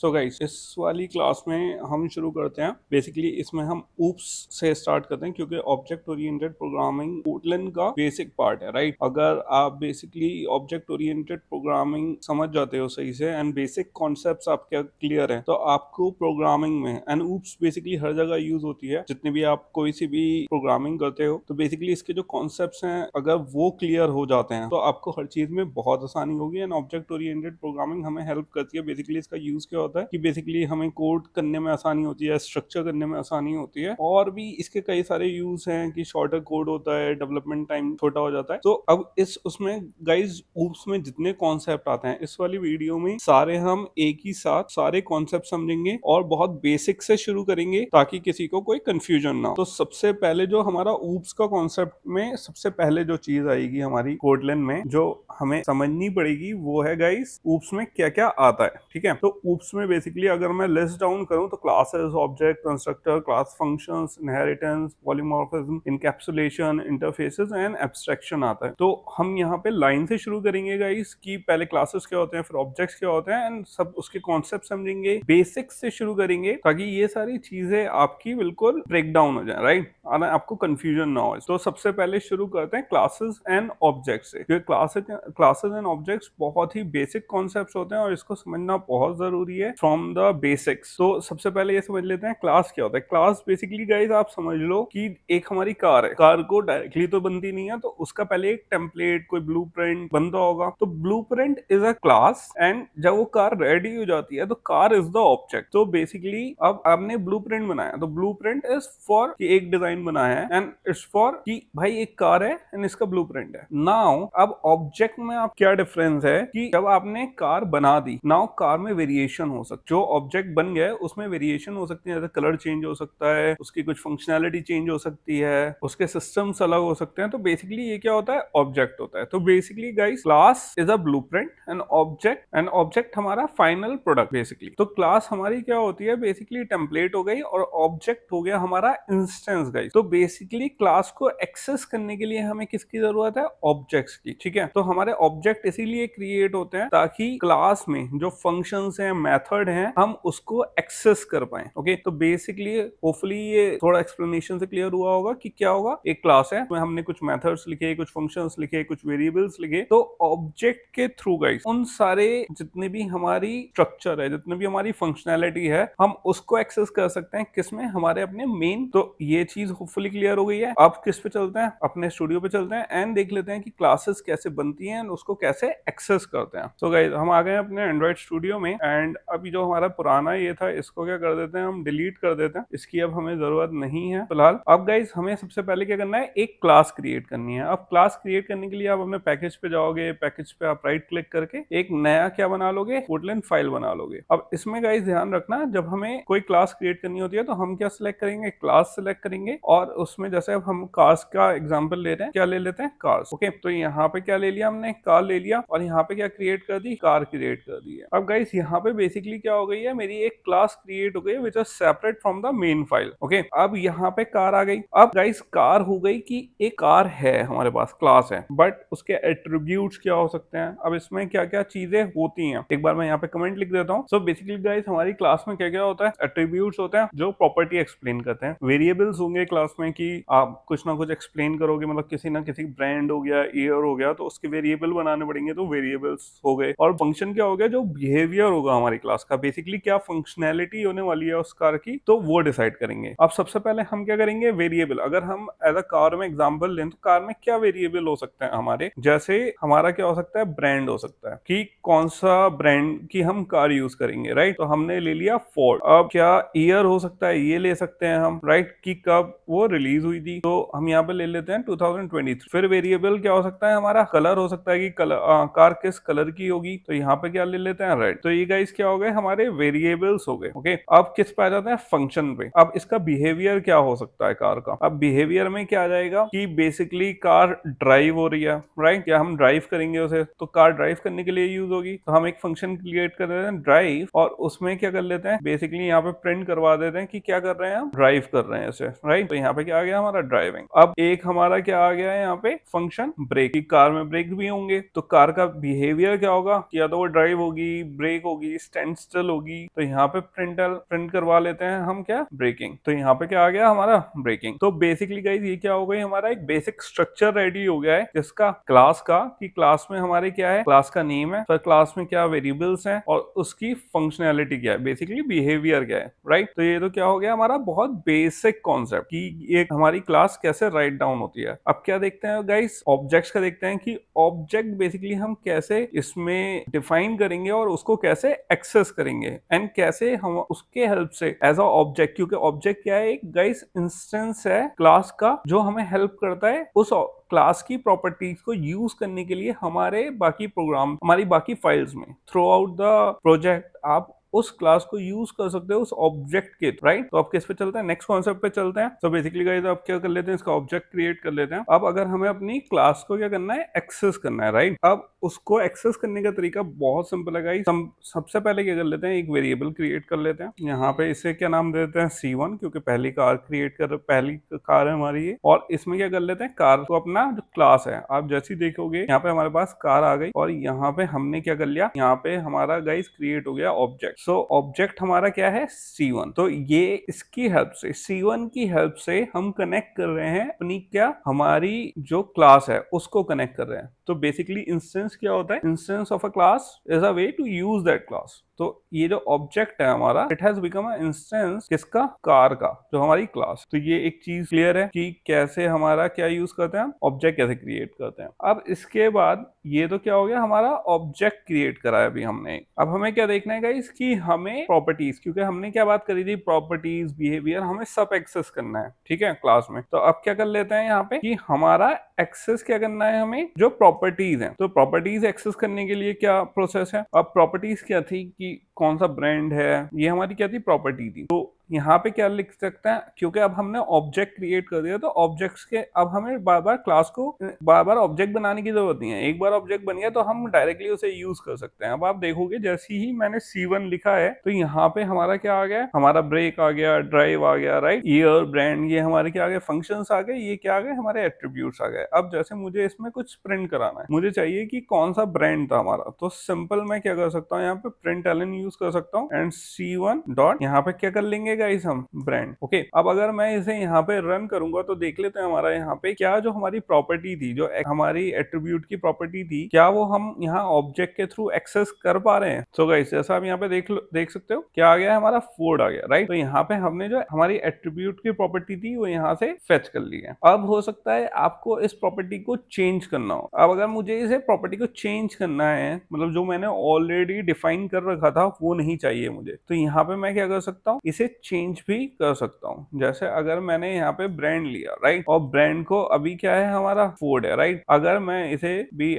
So guys इस वाली class में हम शुरू करते हैं बेसिकली इसमें हम ऊप्स से स्टार्ट करते हैं क्योंकि ऑब्जेक्ट ओरिएंटेड प्रोग्रामिंग कोटलन का बेसिक पार्ट है राइट अगर आप बेसिकली ऑब्जेक्ट ओरिएंटेड प्रोग्रामिंग समझ जाते हो सही से एंड बेसिक कॉन्सेप्ट आपके क्लियर है तो आपको प्रोग्रामिंग में एंड ऊप्स बेसिकली हर जगह यूज होती है जितनी भी आप कोई सी भी प्रोग्रामिंग करते हो तो बेसिकली इसके जो कॉन्सेप्ट हैं अगर वो क्लियर हो जाते हैं तो आपको हर चीज में बहुत आसानी होगी एंड ऑब्जेक्ट ओरिएंटेड प्रोग्रामिंग हमें हेल्प करती है बेसिकली इसका यूज क्या होता है कि बेसिकली हमें कोड करने में आसानी होती है स्ट्रक्चर करने में आसानी होती है और भी इसके कई सारे यूज हैं कि शॉर्टर कोड होता है डेवलपमेंट टाइम छोटा हो जाता है तो अब इस उसमें गाइज ऊप्स में जितने कॉन्सेप्ट आते हैं इस वाली वीडियो में सारे हम एक ही साथ सारे कॉन्सेप्ट समझेंगे और बहुत बेसिक से शुरू करेंगे ताकि किसी को कोई कंफ्यूजन ना हो तो सबसे पहले जो हमारा ऊप्स का कॉन्सेप्ट में सबसे पहले जो चीज आएगी हमारी कोडलेन में जो हमें समझनी पड़ेगी वो है गाइस ऊप्स में क्या क्या आता है ठीक है तो ऊप्स इसमें बेसिकली अगर मैं लिस्ट डाउन करूँ तो classes object constructor class functions inheritance polymorphism encapsulation interfaces and abstraction आता है तो हम यहाँ पे लाइन से शुरू करेंगे गाइस कि पहले क्लासेस क्या होते हैं फिर ऑब्जेक्ट्स क्या होते हैं एंड सब उसके कॉन्सेप्ट समझेंगे बेसिक्स से शुरू करेंगे ताकि ये सारी चीजें आपकी बिल्कुल ब्रेक डाउन हो जाए राइट right? आपको कंफ्यूजन ना हो तो सबसे पहले शुरू करते हैं क्लासेस एंड ऑब्जेक्ट से क्लासेस क्लासेस एंड ऑब्जेक्ट्स बहुत ही बेसिक कॉन्सेप्ट होते हैं और इसको समझना बहुत जरूरी है है फ्रॉम द बेसिक्स तो सबसे पहले ये समझ लेते हैं क्लास क्या होता है क्लास बेसिकली गाइज आप समझ लो कि एक हमारी कार है कार को डायरेक्टली तो बनती नहीं है तो उसका पहले एक टेम्पलेट कोई ब्लू प्रिंट बनता होगा तो blueprint is a class and जब वो कार रेडी हो जाती है तो कार इज द ऑब्जेक्ट तो बेसिकली अब आपने ब्लू प्रिंट बनाया तो ब्लू प्रिंट इज फॉर एक डिजाइन बनाया है एंड इट्स फॉर कि भाई एक कार है एंड इसका ब्लू प्रिंट है नाउ अब ऑब्जेक्ट में आप क्या डिफरेंस है कि जब आपने कार बना दी नाउ कार में वेरिएशन हो सकता जो ऑब्जेक्ट बन गया है उसमें वेरिएशन हो सकती है जैसे कलर चेंज हो सकता है उसकी कुछ फंक्शनैलिटी चेंज हो सकती है उसके सिस्टम्स अलग हो सकते हैं तो बेसिकली ये क्या होता है ऑब्जेक्ट होता है तो basically guys class is a blueprint and object and object हमारा फाइनल प्रोडक्ट बेसिकली तो क्लास हमारी क्या होती है बेसिकली टेम्पलेट हो गई और ऑब्जेक्ट हो गया हमारा इंस्टेंस गाइस तो बेसिकली क्लास को एक्सेस करने के लिए हमें किसकी जरूरत है ऑब्जेक्ट की ठीक है तो हमारे ऑब्जेक्ट इसीलिए क्रिएट होते हैं ताकि क्लास में जो फंक्शन है मैथ मेथड है हम उसको एक्सेस कर पाए ओके तो बेसिकली होपफुली ये थोड़ा एक्सप्लेनेशन से क्लियर हुआ होगा कि क्या होगा एक क्लास है तो हमने कुछ मेथड्स लिखे कुछ फंक्शंस लिखे कुछ वेरिएबल्स लिखे तो ऑब्जेक्ट के थ्रू गाइस उन सारे जितने भी हमारी स्ट्रक्चर है जितने भी हमारी फंक्शनैलिटी है हम उसको एक्सेस कर सकते हैं किसमें हमारे अपने मेन तो ये चीज होपफुली क्लियर हो गई है अब किस पे चलते हैं अपने स्टूडियो पे चलते हैं एंड देख लेते हैं कि क्लासेस कैसे बनती है उसको कैसे एक्सेस करते हैं सो so गाइज हम आ गए अपने एंड्रॉइड स्टूडियो में एंड अभी जो हमारा पुराना ये था इसको क्या कर देते हैं हम डिलीट कर देते हैं इसकी अब हमें जरूरत नहीं है फिलहाल अब गाइज हमें सबसे पहले क्या करना है एक क्लास क्रिएट करनी है अब क्लास क्रिएट करने के लिए आप अपने पैकेज पे जाओगे पैकेज पे आप राइट क्लिक करके एक नया क्या बना लोगे पोर्टलैंड फाइल बना लोगे अब इसमें गाइज ध्यान रखना जब हमें कोई क्लास क्रिएट करनी होती है तो हम क्या सिलेक्ट करेंगे क्लास सिलेक्ट करेंगे और उसमें जैसे अब हम कार्स का एग्जाम्पल ले रहे हैं क्या ले लेते हैं कार्स ओके तो यहाँ पे क्या ले लिया हमने कार ले लिया और यहाँ पे क्या क्रिएट कर दी कार क्रिएट कर दी है अब गाइस यहाँ पे बेसिक बेसिकली क्या हो गई है मेरी एक क्लास क्रिएट हो गई है which are separate from the main file okay अब यहाँ पे कार आ गई अब गाइस कार हो गई कि एक कार है हमारे पास क्लास है बट उसके एट्रीब्यूट क्या हो सकते हैं अब इसमें क्या क्या चीजें होती हैं एक बार मैं यहाँ पे कमेंट लिख देता हूँ सो बेसिकली गाइस हमारी क्लास में क्या क्या होता है एट्रीब्यूट होते हैं जो प्रॉपर्टी एक्सप्लेन करते हैं वेरिएबल्स होंगे क्लास में कि आप कुछ ना कुछ एक्सप्लेन करोगे मतलब किसी ना किसी ब्रांड हो गया ईयर हो गया तो उसके वेरिएबल बनाने पड़ेंगे तो वेरिएबल्स हो गए और फंक्शन क्या हो गया जो बिहेवियर होगा हमारी क्लास का बेसिकली क्या फंक्शनैलिटी होने वाली है उस कार की तो वो डिसाइड करेंगे अब सबसे पहले हम क्या करेंगे वेरिएबल अगर हम एज अ कार में एग्जाम्पल लें तो कार में क्या वेरिएबल हो सकते हैं हमारे जैसे हमारा क्या हो सकता है ब्रांड हो सकता है की कौन सा ब्रांड की हम कार यूज करेंगे राइट तो हमने ले लिया फोर्ड अब क्या ईयर हो सकता है ये ले सकते हैं हम राइट की कब वो रिलीज हुई थी तो हम यहाँ पे ले लेते हैं 2023 फिर वेरिएबल क्या हो सकता है हमारा कलर हो सकता है कि कलर आ, कार किस कलर की होगी तो यहाँ पे क्या ले लेते हैं रेड तो ये गाइस क्या हो हो गए हमारे वेरिएबल्स हो गए ओके अब किस पे आ जाते हैं फंक्शन पे अब इसका बिहेवियर क्या हो सकता है कार का अब बिहेवियर में क्या आ जाएगा कि बेसिकली कार ड्राइव हो रही है राइट right? या हम ड्राइव करेंगे उसे तो कार ड्राइव करने के लिए यूज होगी तो हम एक फंक्शन क्रिएट कर देते हैं ड्राइव और उसमें क्या कर लेते हैं बेसिकली यहाँ पे प्रिंट करवा देते हैं कि क्या कर रहे हैं हम ड्राइव कर रहे हैं उसे राइट right? तो यहाँ पे क्या आ गया हमारा ड्राइविंग अब एक हमारा क्या आ गया है यहाँ पे फंक्शन ब्रेक की कार में ब्रेक भी होंगे तो कार का बिहेवियर क्या होगा या तो वो ड्राइव होगी ब्रेक होगी स्टैंड हैंड स्टिल होगी तो यहाँ पे प्रिंट प्रिंट करवा लेते हैं हम क्या ब्रेकिंग तो यहाँ पे क्या आ गया हमारा ब्रेकिंग तो बेसिकली गाइज ये क्या हो गई हमारा एक बेसिक स्ट्रक्चर रेडी हो गया है जिसका क्लास का कि क्लास में हमारे क्या है क्लास का नेम है सर क्लास में क्या वेरिएबल्स हैं और उसकी फंक्शनैलिटी क्या है बेसिकली बिहेवियर क्या है राइट तो ये तो क्या हो गया हमारा बहुत बेसिक कॉन्सेप्ट की एक हमारी क्लास कैसे राइट डाउन होती है अब क्या देखते हैं गाइस ऑब्जेक्ट्स का देखते हैं कि ऑब्जेक्ट बेसिकली हम कैसे इसमें डिफाइन करेंगे और उसको कैसे एक्सेस एक्सेस करेंगे एंड कैसे हम उसके हेल्प से एज अ ऑब्जेक्ट क्योंकि ऑब्जेक्ट क्या है एक गाइस इंस्टेंस है क्लास का जो हमें हेल्प करता है उस क्लास की प्रॉपर्टीज को यूज करने के लिए हमारे बाकी प्रोग्राम हमारी बाकी फाइल्स में थ्रू आउट द प्रोजेक्ट आप उस क्लास को यूज कर सकते हो उस ऑब्जेक्ट के राइट तो आप किस पे चलते हैं नेक्स्ट कॉन्सेप्ट पे चलते हैं तो बेसिकली गाइस आप क्या कर लेते हैं इसका ऑब्जेक्ट क्रिएट कर लेते हैं अब अगर हमें अपनी क्लास को क्या करना है एक्सेस करना है राइट अब उसको एक्सेस करने का तरीका बहुत सिंपल है गाइस सबसे पहले क्या कर लेते हैं एक वेरिएबल क्रिएट कर लेते हैं यहाँ पे इसे क्या नाम दे देते हैं सी वन क्योंकि पहली कार क्रिएट कर पहली कार है हमारी ये और इसमें क्या कर लेते हैं कार को अपना जो क्लास है आप जैसे ही देखोगे यहाँ पे हमारे पास कार आ गई और यहाँ पे हमने क्या कर लिया यहाँ पे हमारा गाइस क्रिएट हो गया ऑब्जेक्ट सो ऑब्जेक्ट हमारा क्या है सी वन तो ये इसकी हेल्प से सी वन की हेल्प से हम कनेक्ट कर रहे हैं अपनी क्या हमारी जो क्लास है उसको कनेक्ट कर रहे हैं तो बेसिकली इंस्टेंस क्या होता है instance of a class as a way to use that class तो ये जो ऑब्जेक्ट है हमारा इट हैज बिकम इंस्टेंस किसका कार का जो हमारी क्लास तो ये एक चीज क्लियर है कि कैसे हमारा क्या यूज करते हैं ऑब्जेक्ट कैसे क्रिएट करते हैं अब इसके बाद ये तो क्या हो गया हमारा ऑब्जेक्ट क्रिएट करा है अभी हमने अब हमें क्या देखना है इसकी हमें प्रॉपर्टीज क्योंकि हमने क्या बात करी थी प्रॉपर्टीज बिहेवियर हमें सब एक्सेस करना है ठीक है क्लास में तो अब क्या कर लेते हैं यहाँ पे कि हमारा एक्सेस क्या करना है हमें जो प्रॉपर्टीज है तो प्रॉपर्टीज एक्सेस करने के लिए क्या प्रोसेस है अब प्रॉपर्टीज क्या थी कि कि कौन सा ब्रांड है ये हमारी क्या थी प्रॉपर्टी थी तो यहाँ पे क्या लिख सकते हैं क्योंकि अब हमने ऑब्जेक्ट क्रिएट कर दिया तो ऑब्जेक्ट्स के अब हमें बार बार क्लास को बार बार ऑब्जेक्ट बनाने की जरूरत नहीं है एक बार ऑब्जेक्ट बन गया तो हम डायरेक्टली उसे यूज कर सकते हैं अब आप देखोगे जैसे ही मैंने C1 लिखा है तो यहाँ पे हमारा क्या आ गया हमारा ब्रेक आ गया ड्राइव आ गया राइट ईयर ब्रांड ये हमारे क्या आ गए फंक्शन आ गए ये क्या आ गए हमारे एट्रीब्यूट आ गए अब जैसे मुझे इसमें कुछ प्रिंट कराना है मुझे चाहिए कि कौन सा ब्रांड था हमारा तो सिंपल मैं क्या कर सकता हूँ यहाँ पे प्रिंट एलन यूज कर सकता हूँ एंड सी वन डॉट यहाँ पे क्या कर लेंगे देखेंगे गाइस हम ब्रांड ओके अब अगर मैं इसे यहाँ पे रन करूंगा तो देख लेते हैं हमारा यहाँ पे क्या जो हमारी प्रॉपर्टी थी जो हमारी एट्रीब्यूट की प्रॉपर्टी थी क्या वो हम यहाँ ऑब्जेक्ट के थ्रू एक्सेस कर पा रहे हैं सो गाइस जैसा आप यहाँ पे देख देख सकते हो क्या आ गया हमारा फोर्ड आ गया राइट तो यहाँ पे हमने जो हमारी एट्रीब्यूट की प्रॉपर्टी थी वो यहाँ से फेच कर ली है अब हो सकता है आपको इस प्रॉपर्टी को चेंज करना हो अब अगर मुझे इसे प्रॉपर्टी को चेंज करना है मतलब जो मैंने ऑलरेडी डिफाइन कर रखा था वो नहीं चाहिए मुझे तो यहाँ पे मैं क्या कर सकता हूँ इसे चेंज भी कर सकता हूँ जैसे अगर मैंने यहाँ पे ब्रांड लिया राइट और ब्रांड को अभी क्या है हमारा फोर्ड है राइट अगर मैं इसे बी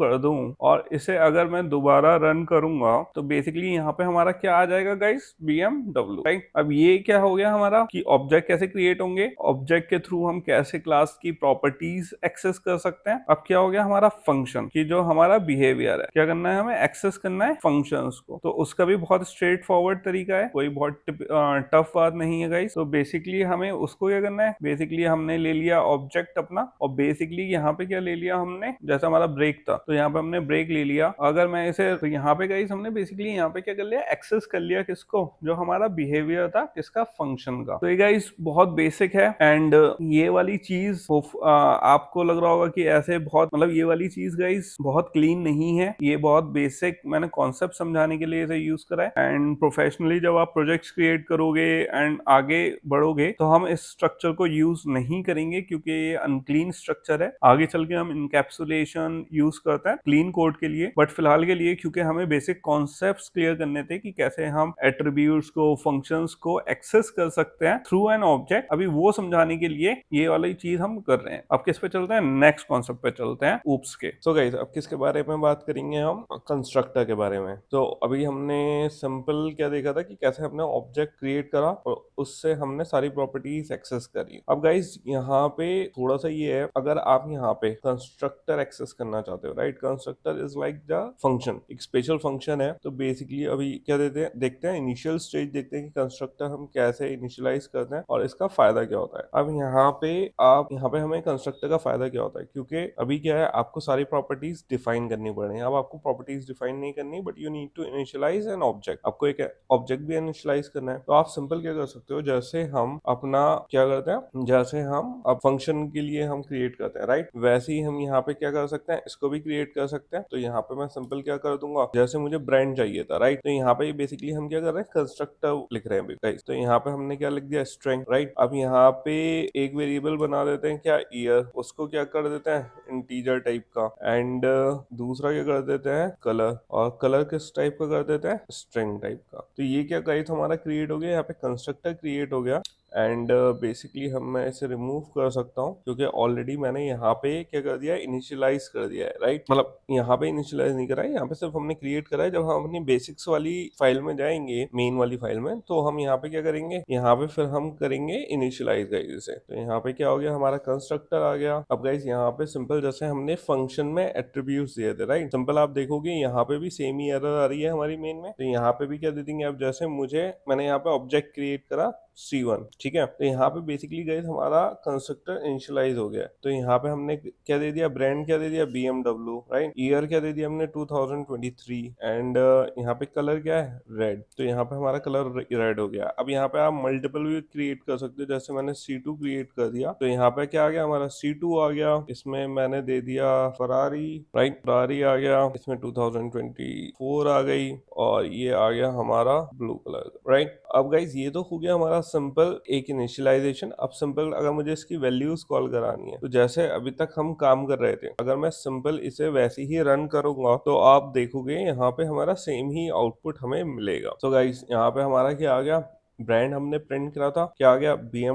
कर दू और इसे अगर मैं दोबारा रन करूंगा तो बेसिकली यहाँ पे हमारा क्या आ जाएगा गाइस बी राइट अब ये क्या हो गया हमारा कि ऑब्जेक्ट कैसे क्रिएट होंगे ऑब्जेक्ट के थ्रू हम कैसे क्लास की प्रॉपर्टीज एक्सेस कर सकते हैं अब क्या हो गया हमारा फंक्शन की जो हमारा बिहेवियर है क्या करना है हमें एक्सेस करना है फंक्शन को तो उसका भी बहुत स्ट्रेट फॉरवर्ड तरीका है कोई बहुत टफ हाँ, बात नहीं है गाइस तो बेसिकली हमें उसको क्या करना है बेसिकली हमने ले लिया ऑब्जेक्ट अपना और बेसिकली यहाँ पे क्या ले लिया हमने जैसा हमारा ब्रेक था तो यहाँ पे हमने ब्रेक ले लिया अगर मैं इसे तो यहाँ पे गाइस हमने बेसिकली यहाँ पे क्या कर लिया एक्सेस कर लिया किसको जो हमारा बिहेवियर था किसका फंक्शन का तो ये गाइस बहुत बेसिक है एंड ये वाली चीज आपको लग रहा होगा कि ऐसे बहुत मतलब ये वाली चीज गाइस बहुत क्लीन नहीं है ये बहुत बेसिक मैंने कॉन्सेप्ट समझाने के लिए इसे यूज करा है एंड प्रोफेशनली जब आप प्रोजेक्ट्स क्रिएट करो खेलोगे एंड आगे बढ़ोगे तो हम इस स्ट्रक्चर को यूज नहीं करेंगे क्योंकि ये अनक्लीन स्ट्रक्चर है आगे चल के हम इनकेप्सुलेशन यूज करते हैं क्लीन कोड के लिए बट फिलहाल के लिए क्योंकि हमें बेसिक कॉन्सेप्ट क्लियर करने थे कि कैसे हम एट्रीब्यूट को फंक्शन को एक्सेस कर सकते हैं थ्रू एन ऑब्जेक्ट अभी वो समझाने के लिए ये वाली चीज हम कर रहे हैं अब किस पे चलते हैं नेक्स्ट कॉन्सेप्ट पे चलते हैं ऊप्स के सो so गाइस अब किसके बारे में बात करेंगे हम कंस्ट्रक्टर के बारे में तो so, अभी हमने सिंपल क्या देखा था कि कैसे हमने ऑब्जेक्ट क्रिएट क्रिएट करा और उससे हमने सारी प्रॉपर्टीज एक्सेस करी अब गाइज यहाँ पे थोड़ा सा ये है अगर आप यहाँ पे कंस्ट्रक्टर एक्सेस करना चाहते हो right constructor is like the function एक स्पेशल फंक्शन है तो बेसिकली अभी क्या देते हैं देखते हैं इनिशियल स्टेज देखते हैं कि कंस्ट्रक्टर हम कैसे इनिशियलाइज करते हैं और इसका फायदा क्या होता है अब यहाँ पे आप यहाँ पे हमें कंस्ट्रक्टर का फायदा क्या होता है क्योंकि अभी क्या है आपको सारी प्रॉपर्टीज डिफाइन करनी पड़ रही है अब आपको प्रॉपर्टीज डिफाइन नहीं करनी but you need to initialise an object आपको एक ऑब्जेक्ट भी इनिशियलाइज करना है तो आप आप सिंपल क्या कर सकते हो जैसे हम अपना क्या करते हैं जैसे हम अब फंक्शन के लिए हम क्रिएट करते हैं राइट वैसे ही हम यहाँ पे क्या कर सकते हैं इसको भी क्रिएट कर सकते हैं तो यहाँ पे मैं सिंपल क्या कर दूंगा जैसे मुझे ब्रांड चाहिए था राइट तो यहाँ पे बेसिकली हम क्या कर रहे हैं कंस्ट्रक्टर लिख रहे हैं अभी तो यहाँ पे हमने क्या लिख दिया स्ट्रेंथ राइट अब यहाँ पे एक वेरिएबल बना देते हैं क्या ईयर उसको क्या कर देते हैं इंटीजर टाइप का एंड uh, दूसरा क्या कर देते हैं कलर और कलर किस टाइप का कर देते हैं स्ट्रेंग टाइप का तो ये क्या गाइस हमारा क्रिएट हो गया यहाँ पे कंस्ट्रक्टर क्रिएट हो गया एंड बेसिकली हम मैं इसे रिमूव कर सकता हूँ क्योंकि ऑलरेडी मैंने यहाँ पे क्या कर दिया इनिशियलाइज कर दिया है राइट मतलब यहाँ पे इनिशियलाइज नहीं करा है यहाँ पे सिर्फ हमने क्रिएट करा है जब हम अपनी बेसिक्स वाली फाइल में जाएंगे मेन वाली फाइल में तो हम यहाँ पे क्या करेंगे यहाँ पे फिर हम करेंगे इनिशियलाइज गाइज इसे तो यहाँ पे क्या हो गया हमारा कंस्ट्रक्टर आ गया अब गाइज यहाँ पे सिंपल जैसे हमने फंक्शन में एट्रीब्यूट दिए थे राइट सिंपल आप देखोगे यहाँ पे भी सेम ही एरर आ रही है हमारी मेन में तो यहाँ पे भी क्या दे देंगे अब जैसे मुझे मैंने यहाँ पे ऑब्जेक्ट क्रिएट करा सी वन ठीक है तो यहाँ पे बेसिकली गए हमारा कंस्ट्रक्टर इनिशियलाइज हो गया तो यहाँ पे हमने क्या दे दिया ब्रांड क्या दे दिया बी राइट ईयर क्या दे दिया हमने 2023 एंड uh, यहाँ पे कलर क्या है रेड तो यहाँ पे हमारा कलर रेड हो गया अब यहाँ पे आप मल्टीपल भी क्रिएट कर सकते हो जैसे मैंने सी टू क्रिएट कर दिया तो यहाँ पे क्या आ गया हमारा सी टू आ गया इसमें मैंने दे दिया फरारी राइट फरारी आ गया इसमें टू आ गई और ये आ गया हमारा ब्लू कलर राइट अब गाइज ये तो हो गया हमारा सिंपल एक इनिशियलाइजेशन अब सिंपल अगर मुझे इसकी वैल्यूज कॉल करानी है तो जैसे अभी तक हम काम कर रहे थे अगर मैं सिंपल इसे वैसे ही रन करूंगा तो आप देखोगे यहाँ पे हमारा सेम ही आउटपुट हमें मिलेगा तो so गाइस यहाँ पे हमारा क्या आ गया ब्रांड हमने प्रिंट करा था क्या आ गया बी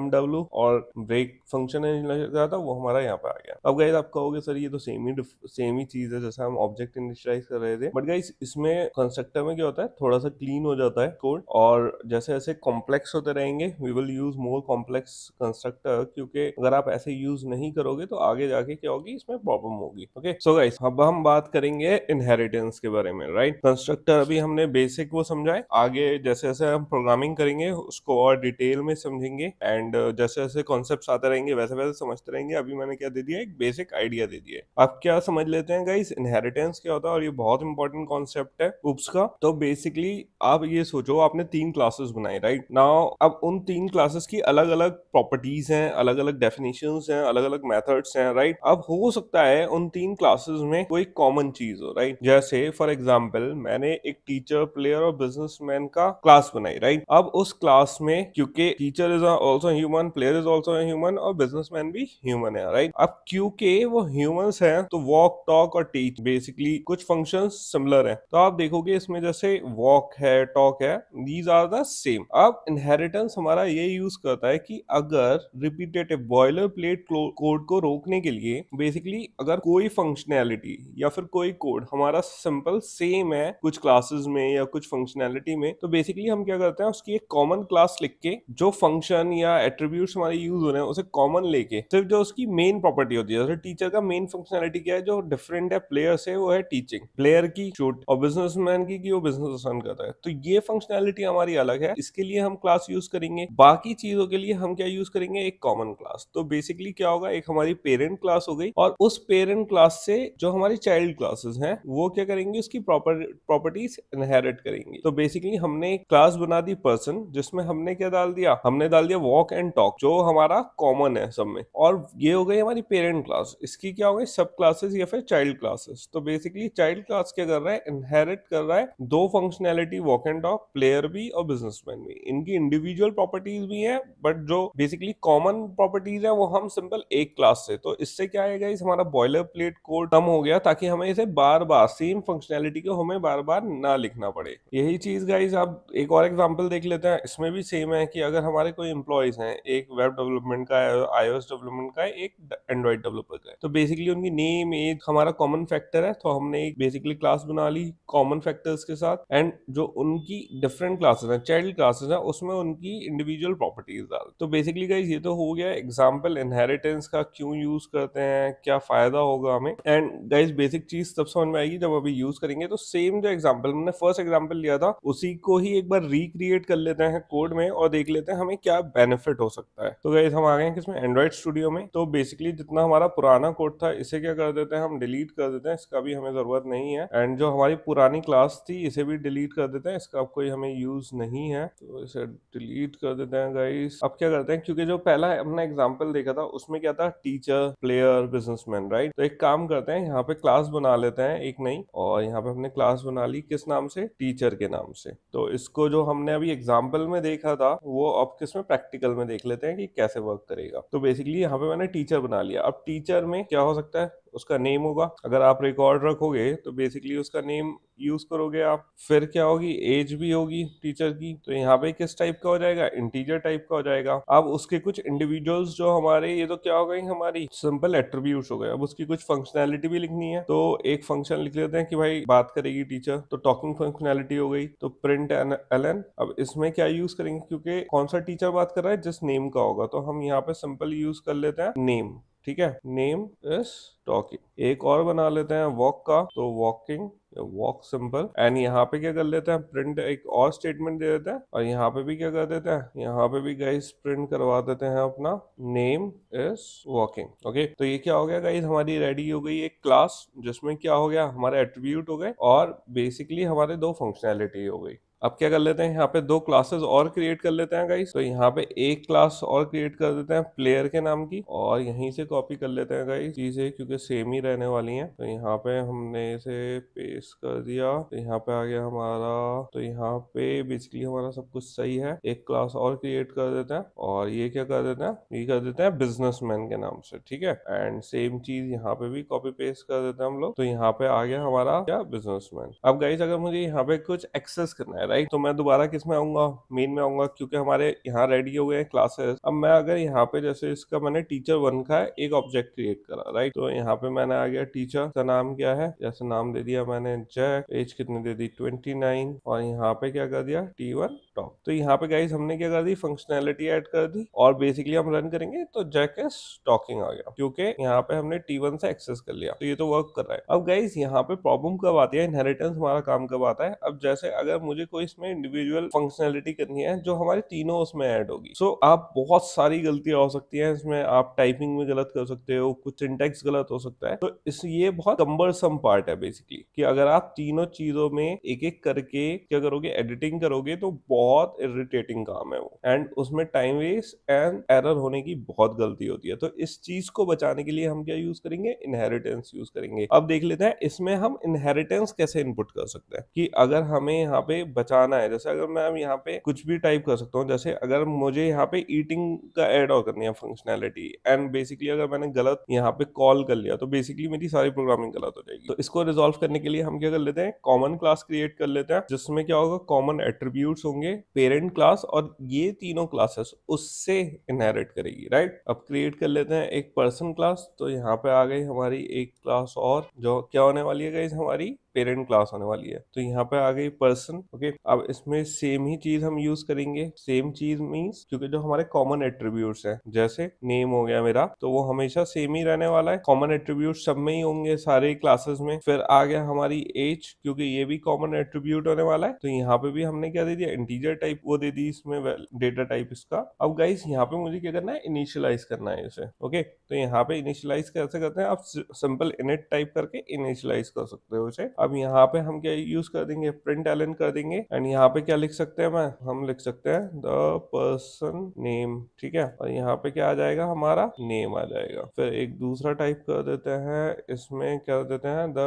और ब्रेक फंक्शन करा था वो हमारा यहाँ पे आ गया अब गाइज आप कहोगे सर ये तो सेम ही सेम ही चीज है जैसा हम ऑब्जेक्ट इनिशियलाइज कर रहे थे बट गाइज इसमें कंस्ट्रक्टर में क्या होता है थोड़ा सा क्लीन हो जाता है कोड और जैसे जैसे कॉम्प्लेक्स होते रहेंगे we will use more complex constructor क्योंकि अगर आप ऐसे यूज नहीं करोगे तो आगे जाके क्या होगी इसमें प्रॉब्लम होगी ओके सो गाइस अब हम बात करेंगे इनहेरिटेंस के बारे में राइट right? कंस्ट्रक्टर अभी हमने बेसिक वो समझाए आगे जैसे जैसे हम प्रोग्रामिंग करेंगे हैं उसको और डिटेल में समझेंगे एंड uh, जैसे जैसे कॉन्सेप्ट आते रहेंगे वैसे वैसे समझते रहेंगे अभी मैंने क्या दे दिया एक बेसिक आइडिया दे दिया अब क्या समझ लेते हैं गाइस इनहेरिटेंस क्या होता है और ये बहुत इंपॉर्टेंट कॉन्सेप्ट है उप्स का तो बेसिकली आप ये सोचो आपने तीन क्लासेस बनाई राइट ना अब उन तीन क्लासेस की अलग अलग प्रॉपर्टीज हैं अलग अलग डेफिनेशन हैं अलग अलग मेथड्स हैं राइट अब हो सकता है उन तीन क्लासेस में कोई कॉमन चीज हो राइट जैसे फॉर एग्जाम्पल मैंने एक टीचर प्लेयर और बिजनेसमैन का क्लास बनाई राइट अब उस क्लास में क्योंकि teacher is also human player is also human और बिजनेसमैन भी ह्यूमन है राइट अब क्योंकि वो ह्यूमंस है तो वॉक टॉक और टीच बेसिकली कुछ फंक्शन सिमिलर है तो आप देखोगे इसमें जैसे वॉक है टॉक है दीज आर द सेम अब इनहेरिटेंस हमारा ये यूज करता है कि अगर रिपीटेटिव बॉयलर प्लेट कोड को रोकने के लिए बेसिकली अगर कोई फंक्शनैलिटी या फिर कोई कोड हमारा सिंपल सेम है कुछ क्लासेस में या कुछ फंक्शनैलिटी में तो बेसिकली हम क्या करते हैं उसकी एक कॉमन कॉमन क्लास लिख के जो फंक्शन या एट्रीब्यूट हमारे यूज हो रहे हैं उसे कॉमन लेके सिर्फ जो उसकी मेन प्रॉपर्टी होती है जैसे टीचर का मेन फंक्शनलिटी क्या है जो डिफरेंट है प्लेयर से वो है टीचिंग प्लेयर की शूट और बिजनेसमैन की कि वो बिजनेस रन करता है तो ये फंक्शनैलिटी हमारी अलग है इसके लिए हम क्लास यूज करेंगे बाकी चीजों के लिए हम क्या यूज करेंगे एक कॉमन क्लास तो बेसिकली क्या होगा एक हमारी पेरेंट क्लास हो गई और उस पेरेंट क्लास से जो हमारी चाइल्ड क्लासेस हैं वो क्या करेंगे उसकी प्रॉपर्टीज इनहेरिट करेंगे तो बेसिकली हमने क्लास बना दी पर्सन जिसमें हमने क्या डाल दिया हमने डाल दिया वॉक एंड टॉक जो हमारा कॉमन है सब में और ये हो गई हमारी पेरेंट क्लास इसकी क्या हो गई सब क्लासेस या फिर चाइल्ड क्लासेस तो बेसिकली चाइल्ड क्लास क्या कर रहा है इनहेरिट कर रहा है दो functionality walk and talk player भी और बिजनेसमैन भी इनकी इंडिविजुअल प्रॉपर्टीज भी है बट जो बेसिकली कॉमन प्रॉपर्टीज है वो हम सिंपल एक क्लास से तो इससे क्या आएगा इस हमारा बॉयलर प्लेट कोड कम हो गया ताकि हमें इसे बार बार सेम फंक्शनैलिटी को हमें बार बार ना लिखना पड़े यही चीज गाइज आप एक और एग्जाम्पल देख लेते हैं इसमें भी सेम है कि अगर हमारे कोई एम्प्लॉयज़ हैं एक वेब डेवलपमेंट का है आईओ डेवलपमेंट का है एक एंड्रॉइड डेवलपर का है तो बेसिकली उनकी नेम एज हमारा कॉमन फैक्टर है तो हमने एक बेसिकली क्लास बना ली कॉमन फैक्टर्स के साथ एंड जो उनकी डिफरेंट क्लासेस हैं चाइल्ड क्लासेस हैं उसमें उनकी इंडिविजुअल प्रॉपर्टीज डाल तो बेसिकली गाइज ये तो हो गया एग्जाम्पल इनहेरिटेंस का क्यों यूज करते हैं क्या फायदा होगा हमें एंड गाइज बेसिक चीज तब समझ में आएगी जब अभी यूज करेंगे तो सेम जो एग्जाम्पल हमने फर्स्ट एग्जाम्पल लिया था उसी को ही एक बार रिक्रिएट कर लेते हैं हैं कोड में और देख लेते हैं हमें क्या बेनिफिट हो सकता है तो गैस हम आ गए हैं किसमें एंड्रॉइड स्टूडियो में तो बेसिकली जितना हमारा पुराना कोड था इसे क्या कर देते हैं हम डिलीट कर देते हैं इसका भी हमें जरूरत नहीं है एंड जो हमारी पुरानी क्लास थी इसे भी डिलीट कर देते हैं इसका कोई हमें यूज नहीं है तो इसे डिलीट कर देते हैं गाइस अब क्या करते हैं क्योंकि जो पहला हमने एग्जाम्पल देखा था उसमें क्या था टीचर प्लेयर बिजनेसमैन राइट तो एक काम करते हैं यहाँ पे क्लास बना लेते हैं एक नई और यहाँ पे हमने क्लास बना ली किस नाम से टीचर के नाम से तो इसको जो हमने अभी एग्जाम्पल में देखा था वो अब किस में प्रैक्टिकल में देख लेते हैं कि कैसे वर्क करेगा तो बेसिकली यहाँ पे मैंने टीचर बना लिया अब टीचर में क्या हो सकता है उसका नेम होगा अगर आप रिकॉर्ड रखोगे तो बेसिकली उसका नेम यूज करोगे आप फिर क्या होगी एज भी होगी टीचर की तो यहाँ पे किस टाइप का हो जाएगा इंटीजर टाइप का हो जाएगा अब उसके कुछ इंडिविजुअल्स जो हमारे ये तो क्या हो गई हमारी सिंपल एट्रीब्यूट हो गए अब उसकी कुछ फंक्शनैलिटी भी लिखनी है तो एक फंक्शन लिख लेते हैं कि भाई बात करेगी टीचर तो टॉकिंग फंक्शनैलिटी हो गई तो प्रिंट एल एन अब इसमें क्या यूज करेंगे क्योंकि कौन सा टीचर बात कर रहा है जिस नेम का होगा तो हम यहाँ पे सिंपल यूज कर लेते हैं नेम ठीक है नेम इज टॉकिंग एक और बना लेते हैं वॉक का तो वॉकिंग वॉक सिंपल एंड यहाँ पे क्या कर लेते हैं प्रिंट एक और स्टेटमेंट दे देते हैं और यहाँ पे भी क्या कर देते हैं यहाँ पे भी गाइस प्रिंट करवा देते हैं अपना नेम इज वॉकिंग ओके तो ये क्या हो गया गाइस हमारी रेडी हो गई एक क्लास जिसमें क्या हो गया हमारे एट्रीब्यूट हो गए और बेसिकली हमारे दो फंक्शनैलिटी हो गई अब क्या कर लेते हैं यहाँ पे दो क्लासेस और क्रिएट कर लेते हैं गाइस तो यहाँ पे एक क्लास और क्रिएट कर देते हैं प्लेयर के नाम की और यहीं से कॉपी कर लेते हैं गाइस चीजें क्योंकि सेम ही रहने वाली हैं तो यहाँ पे हमने इसे पेस्ट कर दिया तो यहाँ पे आ गया हमारा तो यहाँ पे बेसिकली हमारा सब कुछ सही है एक क्लास और क्रिएट कर देते हैं और ये क्या कर देते हैं ये कर देते हैं बिजनेस के नाम से ठीक है एंड सेम चीज यहाँ पे भी कॉपी पेस्ट कर देते हैं हम लोग तो यहाँ पे आ गया हमारा क्या बिजनेस अब गाइस अगर मुझे यहाँ पे कुछ एक्सेस करना है राइट तो मैं दोबारा किस में आऊंगा मेन में आऊंगा क्योंकि हमारे यहाँ रेडी हो गए क्लासेस अब मैं अगर यहाँ पे जैसे इसका मैंने टीचर वन का एक ऑब्जेक्ट क्रिएट करा राइट तो यहाँ पे मैंने आ गया टीचर का नाम क्या है जैसे नाम दे दिया मैंने जय एज कितनी दे दी ट्वेंटी नाइन और यहाँ पे क्या कर दिया टी वन टॉप तो यहाँ पे गाइज हमने क्या कर दी फंक्शनैलिटी एड कर दी और बेसिकली हम रन करेंगे तो जैक एस टॉकिंग आ गया क्योंकि यहाँ पे हमने टी वन से एक्सेस कर लिया तो ये तो वर्क कर रहा है अब गाइज यहाँ पे प्रॉब्लम कब आती है इनहेरिटेंस हमारा काम कब आता है अब जैसे अगर मुझे कोई इसमें इंडिविजुअल फंक्शनैलिटी करनी है जो हमारी तीनों उसमें ऐड होगी सो so, आप बहुत सारी गलतियां हो सकती हैं इसमें आप टाइपिंग में गलत कर सकते हो कुछ सिंटेक्स गलत हो सकता है तो इस ये बहुत कम्बरसम पार्ट है बेसिकली कि अगर आप तीनों चीजों में एक एक करके क्या करोगे एडिटिंग करोगे तो बहुत इरिटेटिंग काम है वो एंड उसमें टाइम वेस्ट एंड एरर होने की बहुत गलती होती है तो इस चीज को बचाने के लिए हम क्या यूज करेंगे इनहेरिटेंस यूज करेंगे अब देख लेते हैं इसमें हम इनहेरिटेंस कैसे इनपुट कर सकते हैं कि अगर हमें यहाँ पे बच बचाना है जैसे अगर मैं यहाँ पे कुछ भी टाइप कर सकता हूँ जैसे अगर मुझे यहाँ पे ईटिंग का एड और करनी है फंक्शनैलिटी एंड बेसिकली अगर मैंने गलत यहाँ पे कॉल कर लिया तो बेसिकली मेरी सारी प्रोग्रामिंग गलत हो जाएगी तो इसको रिजोल्व करने के लिए हम क्या कर लेते हैं कॉमन क्लास क्रिएट कर लेते हैं जिसमें क्या होगा कॉमन एट्रीब्यूट होंगे पेरेंट क्लास और ये तीनों क्लासेस उससे इनहेरिट करेगी राइट अब क्रिएट कर लेते हैं एक पर्सन क्लास तो यहाँ पे आ गई हमारी एक क्लास और जो क्या होने वाली है गाइज हमारी पेरेंट क्लास होने वाली है तो यहाँ पे आ गई पर्सन ओके अब इसमें सेम ही चीज हम यूज करेंगे सेम चीज मीन्स क्योंकि जो हमारे कॉमन एट्रीब्यूट्स हैं जैसे नेम हो गया मेरा तो वो हमेशा सेम ही रहने वाला है कॉमन एट्रीब्यूट सब में ही होंगे सारे क्लासेस में फिर आ गया हमारी एज क्योंकि ये भी कॉमन एट्रीब्यूट होने वाला है तो यहाँ पे भी हमने क्या दे दिया इंटीजर टाइप वो दे दी इसमें डेटा टाइप इसका अब गाइस यहाँ पे मुझे क्या करना है इनिशियलाइज करना है इसे ओके तो यहाँ पे इनिशियलाइज कैसे करते हैं आप सिंपल इनिट टाइप करके इनिशियलाइज कर सकते हो उसे अब यहाँ पे हम क्या यूज कर देंगे प्रिंट एल कर देंगे एंड यहाँ पे क्या लिख सकते हैं मैं हम लिख सकते हैं द पर्सन नेम ठीक है और यहाँ पे क्या आ जाएगा हमारा नेम आ जाएगा फिर एक दूसरा टाइप कर देते हैं इसमें क्या देते हैं द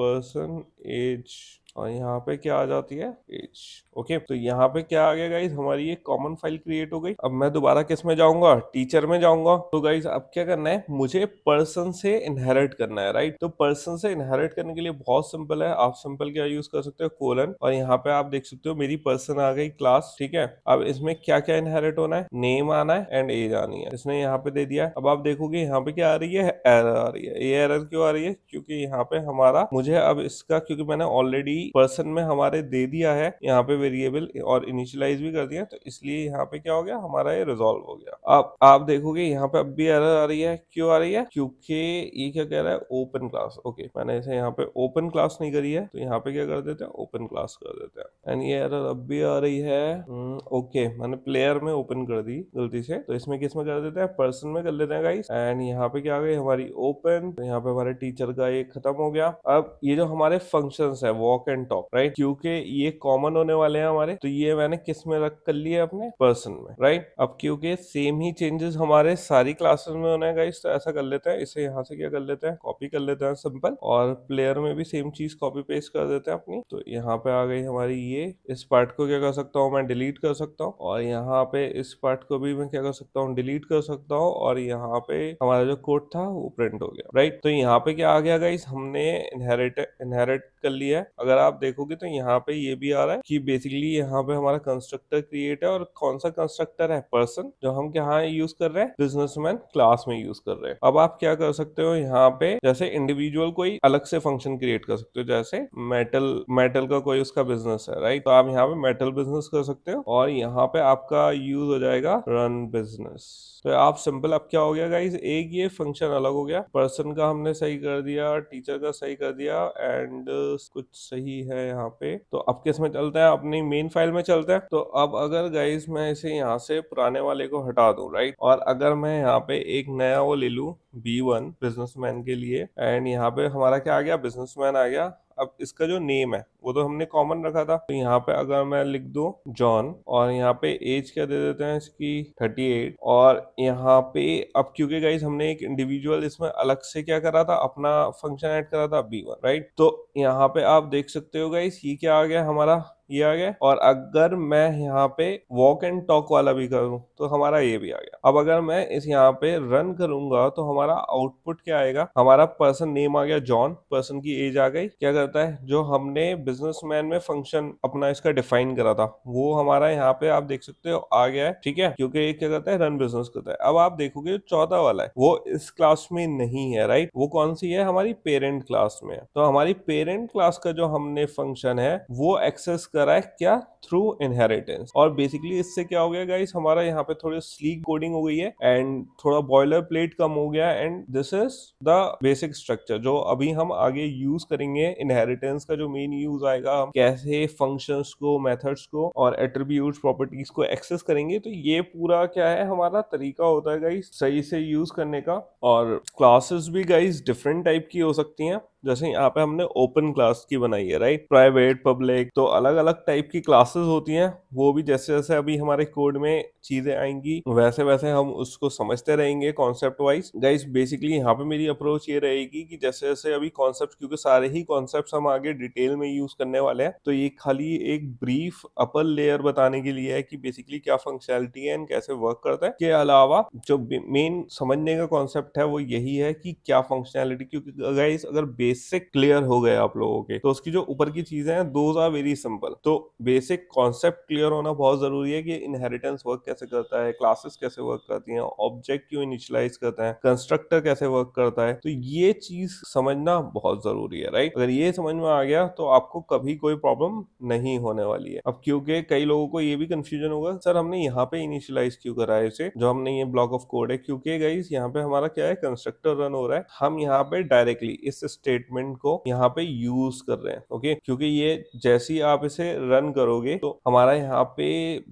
पर्सन एज और यहाँ पे क्या आ जाती है एज ओके तो यहाँ पे क्या आ गया गाइज हमारी ये कॉमन फाइल क्रिएट हो गई अब मैं दोबारा किस में जाऊंगा टीचर में जाऊंगा तो गाइज अब क्या करना है मुझे पर्सन से इनहेरिट करना है राइट तो पर्सन से इनहेरिट करने के लिए बहुत सिंपल है आप सिंपल क्या यूज कर सकते हो कोलन और यहाँ पे आप देख सकते हो मेरी पर्सन आ गई क्लास ठीक है अब इसमें क्या क्या इनहेरिट होना है नेम आना है एंड एज आनी है इसने यहाँ पे दे दिया अब आप देखोगे यहाँ पे क्या आ रही है एरर आ रही है ये एरर क्यों आ रही है क्योंकि यहाँ पे हमारा मुझे अब इसका क्योंकि मैंने ऑलरेडी पर्सन में हमारे दे दिया है यहाँ पे वेरिएबल और इनिशियलाइज भी कर दिया तो इसलिए यहाँ पे क्या हो गया हमारा ये रिजोल्व हो गया अब आप देखोगे यहाँ पे अब भी एरर आ रही है क्यों आ रही है क्योंकि ये क्या कह रहा है ओपन क्लास ओके मैंने इसे यहाँ पे ओपन क्लास नहीं करी है तो यहाँ पे क्या कर देते हैं ओपन क्लास कर देते हैं एंड ये एरर अब भी आ रही है ओके हम्म, मैंने प्लेयर में ओपन कर दी गलती से तो इसमें किस में कर देते हैं पर्सन में कर लेते हैं गाइस एंड यहाँ पे क्या आ गई हमारी ओपन तो यहाँ पे हमारे टीचर का ये खत्म हो गया अब ये जो हमारे फंक्शन है वॉक एंड टॉक राइट क्योंकि ये कॉमन होने वाले हैं हमारे तो ये मैंने किस में रख कर लिया अपने पर्सन में राइट right? अब क्योंकि सेम ही चेंजेस हमारे सारी क्लासेस में होने गाइस तो ऐसा कर लेते हैं इसे यहाँ से क्या कर लेते हैं कॉपी कर लेते हैं सिंपल और प्लेयर में भी सेम चीज कॉपी पेस्ट कर देते हैं अपनी तो यहाँ पे आ गई हमारी ये इस पार्ट को क्या कर सकता हूँ मैं डिलीट कर सकता हूँ और यहाँ पे इस पार्ट को भी मैं क्या कर सकता हूँ डिलीट कर सकता हूँ और यहाँ पे हमारा जो कोड था वो प्रिंट हो गया राइट तो यहाँ पे क्या आ गया गाइस हमने इनहेरिट इनहेरिट कर लिया है अगर आप देखोगे तो यहाँ पे ये भी आ रहा है कि बेसिकली यहाँ पे हमारा कंस्ट्रक्टर क्रिएट है और कौन सा कंस्ट्रक्टर है पर्सन जो हम यहाँ यूज कर रहे हैं बिजनेसमैन क्लास में यूज कर रहे हैं अब आप क्या कर सकते हो यहाँ पे जैसे इंडिविजुअल कोई अलग से फंक्शन क्रिएट कर सकते हो जैसे मेटल मेटल का कोई उसका बिजनेस है राइट तो आप यहाँ पे मेटल बिजनेस कर सकते हो और यहाँ पे आपका यूज हो जाएगा रन बिजनेस तो आप सिंपल अब क्या हो गया गाइज एक ये फंक्शन अलग हो गया पर्सन का हमने सही कर दिया टीचर का सही कर दिया एंड कुछ सही है यहाँ पे तो अब किस में चलता है अपनी मेन फाइल में चलता है तो अब अगर गाइज मैं इसे यहाँ से पुराने वाले को हटा दू राइट और अगर मैं यहाँ पे एक नया वो ले लू बी वन मैन के लिए एंड यहाँ पे हमारा क्या आ गया मैन आ गया अब इसका जो नेम है वो तो हमने कॉमन रखा था तो यहाँ पे अगर मैं लिख दू जॉन और यहाँ पे एज क्या दे देते हैं इसकी 38 और यहाँ पे अब क्योंकि गाइज हमने एक इंडिविजुअल इसमें अलग से क्या करा था अपना फंक्शन ऐड करा था बी राइट तो यहाँ पे आप देख सकते हो गाइज ये क्या आ गया हमारा ये आ गया और अगर मैं यहाँ पे वॉक एंड टॉक वाला भी करूँ तो हमारा ये भी आ गया अब अगर मैं इस यहाँ पे रन करूंगा तो हमारा आउटपुट क्या आएगा हमारा पर्सन नेम आ गया जॉन पर्सन की एज आ गई क्या करता है जो हमने बिजनेसमैन में फंक्शन अपना इसका डिफाइन करा था वो हमारा यहाँ पे आप देख सकते हो आ गया है ठीक है क्योंकि ये क्या करता है रन बिजनेस करता है अब आप देखोगे चौथा वाला है वो इस क्लास में नहीं है राइट वो कौन सी है हमारी पेरेंट क्लास में तो हमारी पेरेंट क्लास का जो हमने फंक्शन है वो एक्सेस कर तरह क्या थ्रू इनहेरिटेंस और बेसिकली इससे क्या हो गया गाइस हमारा यहाँ पे थोड़ी स्लीक कोडिंग हो गई है एंड थोड़ा बॉयलर प्लेट कम हो गया and this is the basic structure जो अभी हम आगे यूज करेंगे इनहेरिटेंस का जो मेन यूज आएगा हम कैसे फंक्शन को मेथड्स को और एट्रीब्यूट प्रॉपर्टीज को एक्सेस करेंगे तो ये पूरा क्या है हमारा तरीका होता है गाइस सही से यूज करने का और क्लासेस भी गाइस डिफरेंट टाइप की हो सकती हैं जैसे यहाँ पे हमने ओपन क्लास की बनाई है राइट प्राइवेट पब्लिक तो अलग अलग अलग टाइप की क्लासेस होती हैं वो भी जैसे जैसे अभी हमारे कोड में चीज़ें आएंगी वैसे वैसे हम उसको समझते रहेंगे कॉन्सेप्ट वाइज गाइस बेसिकली यहाँ पे मेरी अप्रोच ये रहेगी कि जैसे जैसे अभी कॉन्सेप्ट क्योंकि सारे ही कॉन्सेप्ट हम आगे डिटेल में यूज करने वाले हैं तो ये खाली एक ब्रीफ अपर लेयर बताने के लिए है कि बेसिकली क्या फंक्शनैलिटी है एंड कैसे वर्क करता है के अलावा जो मेन समझने का कॉन्सेप्ट है वो यही है कि क्या फंक्शनैलिटी क्योंकि गाइज अगर बेसिक क्लियर हो गए आप लोगों के तो उसकी जो ऊपर की चीजें हैं दोज आर वेरी सिंपल तो बेसिक कॉन्सेप्ट क्लियर होना बहुत ज़रूरी है कि इनहेरिटेंस वर्क कैसे करता है क्लासेस कैसे वर्क करती हैं ऑब्जेक्ट क्यों इनिशलाइज करता है कंस्ट्रक्टर कैसे वर्क करता है तो ये चीज़ समझना बहुत ज़रूरी है राइट अगर ये समझ में आ गया तो आपको कभी कोई प्रॉब्लम नहीं होने वाली है अब क्योंकि कई लोगों को ये भी कंफ्यूजन होगा सर हमने यहाँ पे इनिशियलाइज क्यों करा है इसे जो हमने ये ब्लॉक ऑफ कोड है क्योंकि गई यहाँ पे हमारा क्या है कंस्ट्रक्टर रन हो रहा है हम यहाँ पे डायरेक्टली इस स्टेटमेंट को यहाँ पे यूज कर रहे हैं ओके क्योंकि ये जैसी आप इसे रन करोगे तो हमारा यहाँ पे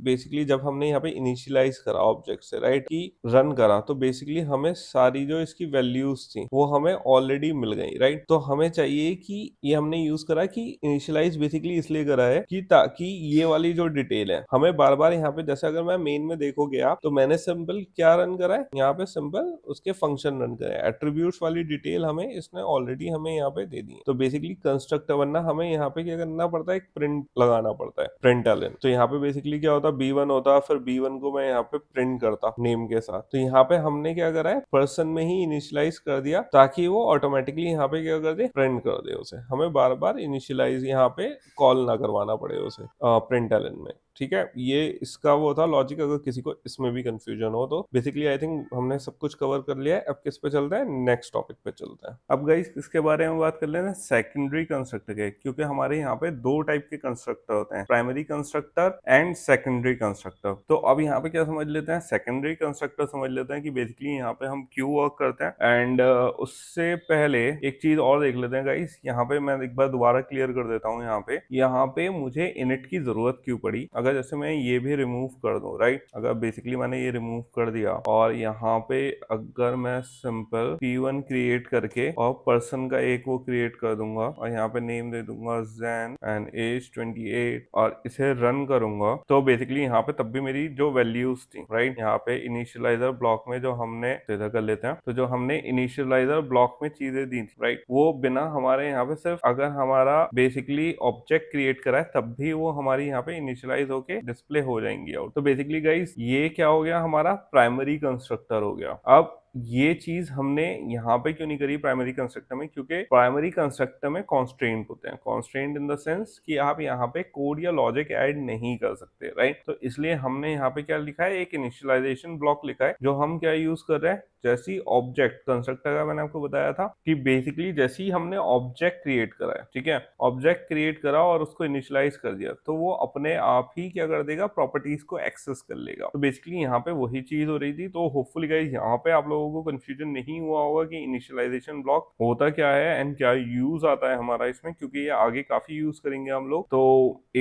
बेसिकली जब हमने यहाँ पे इनिशियलाइज करा ऑब्जेक्ट से राइट की रन करा तो बेसिकली हमें सारी जो इसकी वैल्यूज थी वो हमें ऑलरेडी मिल गई राइट तो हमें चाहिए कि ये हमने यूज करा कि इनिशियलाइज बेसिकली इसलिए करा है कि ताकि ये वाली जो डिटेल है हमें बार बार यहाँ पे जैसे अगर मैं मेन में देखोगे आप तो मैंने सिंपल क्या रन करा है यहाँ पे सिंपल उसके फंक्शन रन करे एट्रीब्यूट वाली डिटेल हमें इसने ऑलरेडी हमें यहाँ पे दे दी तो बेसिकली कंस्ट्रक्टर बनना हमें यहाँ पे क्या करना पड़ता है एक प्रिंट लगाना पड़ता है प्रिंट एल तो यहाँ पे बेसिकली क्या होता है बी वन होता फिर बी वन को मैं यहाँ पे प्रिंट करता नेम के साथ तो यहाँ पे हमने क्या करा है पर्सन में ही इनिशियलाइज कर दिया ताकि वो ऑटोमेटिकली यहाँ पे क्या कर दे प्रिंट कर दे उसे हमें बार बार इनिशियलाइज यहाँ पे कॉल ना करवाना पड़े उसे प्रिंट एल में ठीक है ये इसका वो था लॉजिक अगर किसी को इसमें भी कंफ्यूजन हो तो बेसिकली आई थिंक हमने सब कुछ कवर कर लिया है अब किस पे चलते हैं नेक्स्ट टॉपिक पे चलते हैं अब गाइस इसके बारे में बात कर लेते हैं सेकेंडरी कंस्ट्रक्टर के क्योंकि हमारे यहाँ पे दो टाइप के कंस्ट्रक्टर होते हैं primary constructor and secondary constructor तो अब यहाँ पे क्या समझ लेते हैं सेकेंडरी कंस्ट्रक्टर समझ लेते हैं कि बेसिकली यहाँ पे हम क्यू वर्क करते हैं एंड uh, उससे पहले एक चीज और देख लेते हैं गाइस यहाँ पे मैं एक बार दोबारा क्लियर कर देता हूँ यहाँ पे यहाँ पे मुझे इनिट की जरूरत क्यों पड़ी अगर अगर जैसे मैं ये भी रिमूव कर दूँ राइट अगर बेसिकली मैंने ये रिमूव कर दिया और यहाँ पे अगर मैं सिंपल पी वन क्रिएट करके और पर्सन का एक वो क्रिएट कर दूंगा और यहाँ पे नेम दे दूंगा Jain and age twenty eight और इसे रन करूंगा तो बेसिकली यहाँ पे तब भी मेरी जो वैल्यूज थी राइट यहाँ पे इनिशियलाइजर ब्लॉक में जो हमने सीधा कर लेते हैं तो जो हमने इनिशियलाइजर ब्लॉक में चीजें दी थी राइट वो बिना हमारे यहाँ पे सिर्फ अगर हमारा बेसिकली ऑब्जेक्ट क्रिएट करा है तब भी वो हमारी यहाँ पे इनिशियलाइज हो के डिस्प्ले हो जाएंगी आउट तो बेसिकली गाइस ये क्या हो गया हमारा प्राइमरी कंस्ट्रक्टर हो गया अब ये चीज हमने यहाँ पे क्यों नहीं करी प्राइमरी कंस्ट्रक्टर में क्योंकि प्राइमरी कंस्ट्रक्टर में कॉन्स्ट्रेंट होते हैं कॉन्स्ट्रेंट इन द सेंस कि आप यहाँ पे कोड या लॉजिक ऐड नहीं कर सकते राइट तो इसलिए हमने यहाँ पे क्या लिखा है एक इनिशियलाइजेशन ब्लॉक लिखा है जो हम क्या यूज कर रहे हैं जैसी ऑब्जेक्ट कंस्ट्रक्टर का मैंने आपको बताया था कि बेसिकली जैसे ही हमने ऑब्जेक्ट क्रिएट करा है ठीक है ऑब्जेक्ट क्रिएट करा और उसको इनिशियलाइज कर दिया तो वो अपने आप ही क्या कर देगा प्रॉपर्टीज को एक्सेस कर लेगा तो बेसिकली यहाँ पे वही चीज हो रही थी तो होपफुली गाइज यहाँ पे आप लोग लोगों को कंफ्यूजन नहीं हुआ होगा कि इनिशियलाइजेशन ब्लॉक होता क्या है एंड क्या यूज आता है हमारा इसमें क्योंकि ये आगे काफी यूज करेंगे हम लोग तो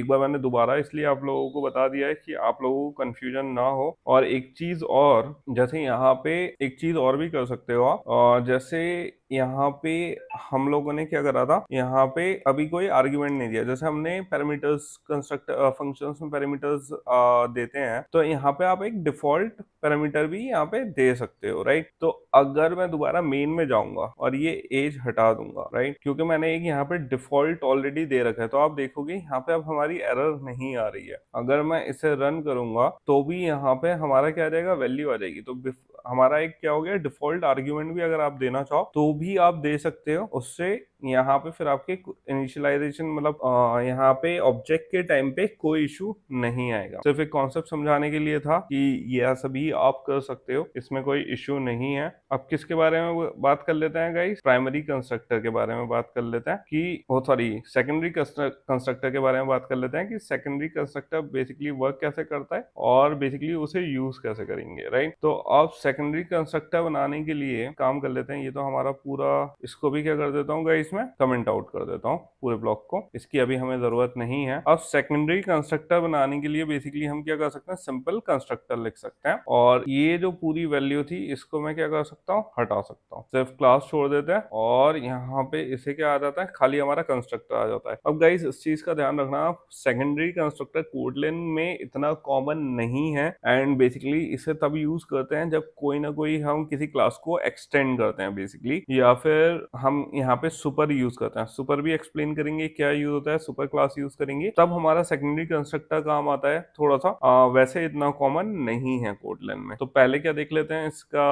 एक बार मैंने दोबारा इसलिए आप लोगों को बता दिया है कि आप लोगों को कंफ्यूजन ना हो और एक चीज और जैसे यहाँ पे एक चीज और भी कर सकते हो आप जैसे यहाँ पे हम लोगों ने क्या करा था यहाँ पे अभी कोई आर्ग्यूमेंट नहीं दिया जैसे हमने पैरामीटर्स कंस्ट्रक्ट फंक्शंस में पैरामीटर्स देते हैं तो यहाँ पे आप एक डिफॉल्ट पैरामीटर भी यहाँ पे दे सकते हो राइट तो अगर मैं दोबारा मेन में जाऊंगा और ये एज हटा दूंगा राइट क्योंकि मैंने एक यहाँ पे डिफॉल्ट ऑलरेडी दे रखा है तो आप देखोगे यहाँ पे अब हमारी एरर नहीं आ रही है अगर मैं इसे रन करूंगा तो भी यहाँ पे हमारा क्या आ जाएगा वैल्यू आ जाएगी तो हमारा एक क्या हो गया डिफॉल्ट आर्ग्यूमेंट भी अगर आप देना चाहो तो भी आप दे सकते हो उससे यहाँ पे फिर आपके इनिशियलाइजेशन मतलब यहाँ पे ऑब्जेक्ट के टाइम पे कोई इशू नहीं आएगा सिर्फ एक कॉन्सेप्ट समझाने के लिए था कि यह सभी आप कर सकते हो इसमें कोई इशू नहीं है अब किसके बारे में बात कर लेते हैं गाइस प्राइमरी कंस्ट्रक्टर के बारे में बात कर लेते हैं कि सॉरी सेकेंडरी कंस्ट्रक्टर के बारे में बात कर लेते हैं कि सेकेंडरी कंस्ट्रक्टर बेसिकली वर्क कैसे करता है और बेसिकली उसे यूज कैसे करेंगे राइट तो आप सेकेंडरी कंस्ट्रक्टर बनाने के लिए काम कर लेते हैं ये तो हमारा पूरा इसको भी क्या कर देता हूँ गाइस में कमेंट आउट कर देता हूँ पूरे ब्लॉक को इसकी अभी हमें जरूरत नहीं है अब सेकेंडरी कंस्ट्रक्टर बनाने के लिए बेसिकली हम क्या कर सकते हैं सिंपल कंस्ट्रक्टर लिख सकते हैं और ये जो पूरी वैल्यू थी इसको मैं क्या कर सकता हूँ हटा सकता हूँ सिर्फ क्लास छोड़ देते हैं और यहाँ पे इसे क्या आ जाता है खाली हमारा कंस्ट्रक्टर आ जाता है अब गाइस इस चीज का ध्यान रखना आप सेकेंडरी कंस्ट्रक्टर कोडलेन में इतना कॉमन नहीं है एंड बेसिकली इसे तब यूज करते हैं जब कोई ना कोई हम किसी क्लास को एक्सटेंड करते हैं बेसिकली या फिर हम यहाँ पे सुपर यूज करते हैं सुपर भी एक्सप्लेन करेंगे क्या यूज होता है सुपर क्लास यूज करेंगे तब हमारा सेकेंडरी कंस्ट्रक्टर काम आता है थोड़ा सा आ, वैसे इतना कॉमन नहीं है कोडलैंड में तो पहले क्या देख लेते हैं इसका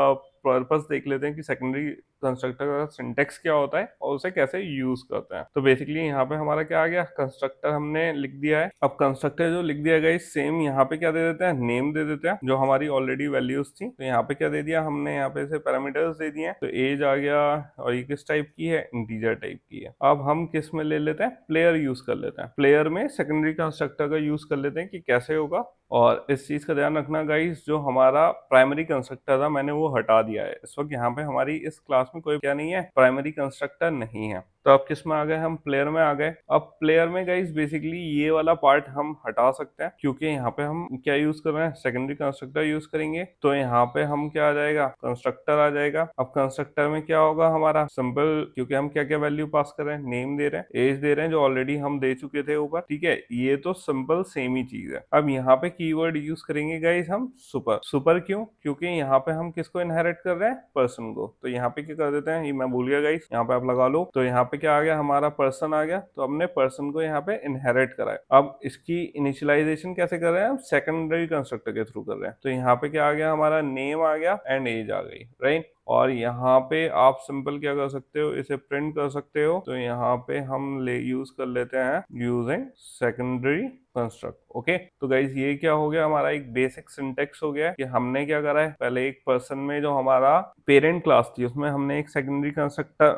पर्पस देख लेते हैं कि सेकेंडरी कंस्ट्रक्टर का सिंटेक्स क्या होता है और उसे कैसे यूज करते हैं तो बेसिकली यहाँ पे हमारा क्या आ गया कंस्ट्रक्टर हमने लिख दिया है अब कंस्ट्रक्टर जो लिख दिया गया सेम यहाँ पे क्या दे देते हैं नेम दे देते हैं जो हमारी ऑलरेडी वैल्यूज थी तो यहाँ पे क्या दे दिया हमने यहाँ पे से पैरामीटर्स दे दिए तो एज आ गया और ये किस टाइप की है इंटीजर टाइप की है अब हम किस में ले लेते हैं प्लेयर यूज कर लेते हैं प्लेयर में सेकेंडरी कंस्ट्रक्टर का यूज कर लेते हैं कि कैसे होगा और इस चीज़ का ध्यान रखना गाइस जो हमारा प्राइमरी कंस्ट्रक्टर था मैंने वो हटा दिया है इस वक्त यहाँ पे हमारी इस क्लास में कोई क्या नहीं है प्राइमरी कंस्ट्रक्टर नहीं है तो अब किस में आ गए हम प्लेयर में आ गए अब प्लेयर में गाइज बेसिकली ये वाला पार्ट हम हटा सकते हैं क्योंकि यहाँ पे हम क्या यूज कर रहे हैं सेकेंडरी कंस्ट्रक्टर यूज करेंगे तो यहाँ पे हम क्या आ जाएगा कंस्ट्रक्टर आ जाएगा अब कंस्ट्रक्टर में क्या होगा हमारा सिंपल क्योंकि हम क्या क्या वैल्यू पास कर रहे हैं नेम दे रहे हैं एज दे रहे हैं जो ऑलरेडी हम दे चुके थे ऊपर ठीक है ये तो सिंपल सेम ही चीज है अब यहाँ पे की यूज करेंगे गाइज हम सुपर सुपर क्यों क्योंकि यहाँ पे हम किसको इनहेरिट कर रहे हैं पर्सन को तो यहाँ पे क्या कर देते हैं ये मैं भूल गया गाइज यहाँ पे आप लगा लो तो यहाँ पे पे क्या आ गया हमारा पर्सन आ गया तो हमने पर्सन को यहाँ पे इनहेरिट कराया अब इसकी इनिशियलाइजेशन कैसे कर रहे हैं हम सेकेंडरी कंस्ट्रक्टर के थ्रू कर रहे हैं तो यहाँ पे क्या आ गया हमारा नेम आ गया एंड एज आ गई राइट और यहाँ पे आप सिंपल क्या कर सकते हो इसे प्रिंट कर सकते हो तो यहाँ पे हम ले यूज कर लेते हैं यूजिंग सेकेंडरी कंस्ट्रक्ट ओके तो गाइज ये क्या हो गया हमारा एक बेसिक सिंटेक्स हो गया कि हमने क्या करा है पहले एक पर्सन में जो हमारा पेरेंट क्लास थी उसमें हमने एक सेकेंडरी कंस्ट्रक्टर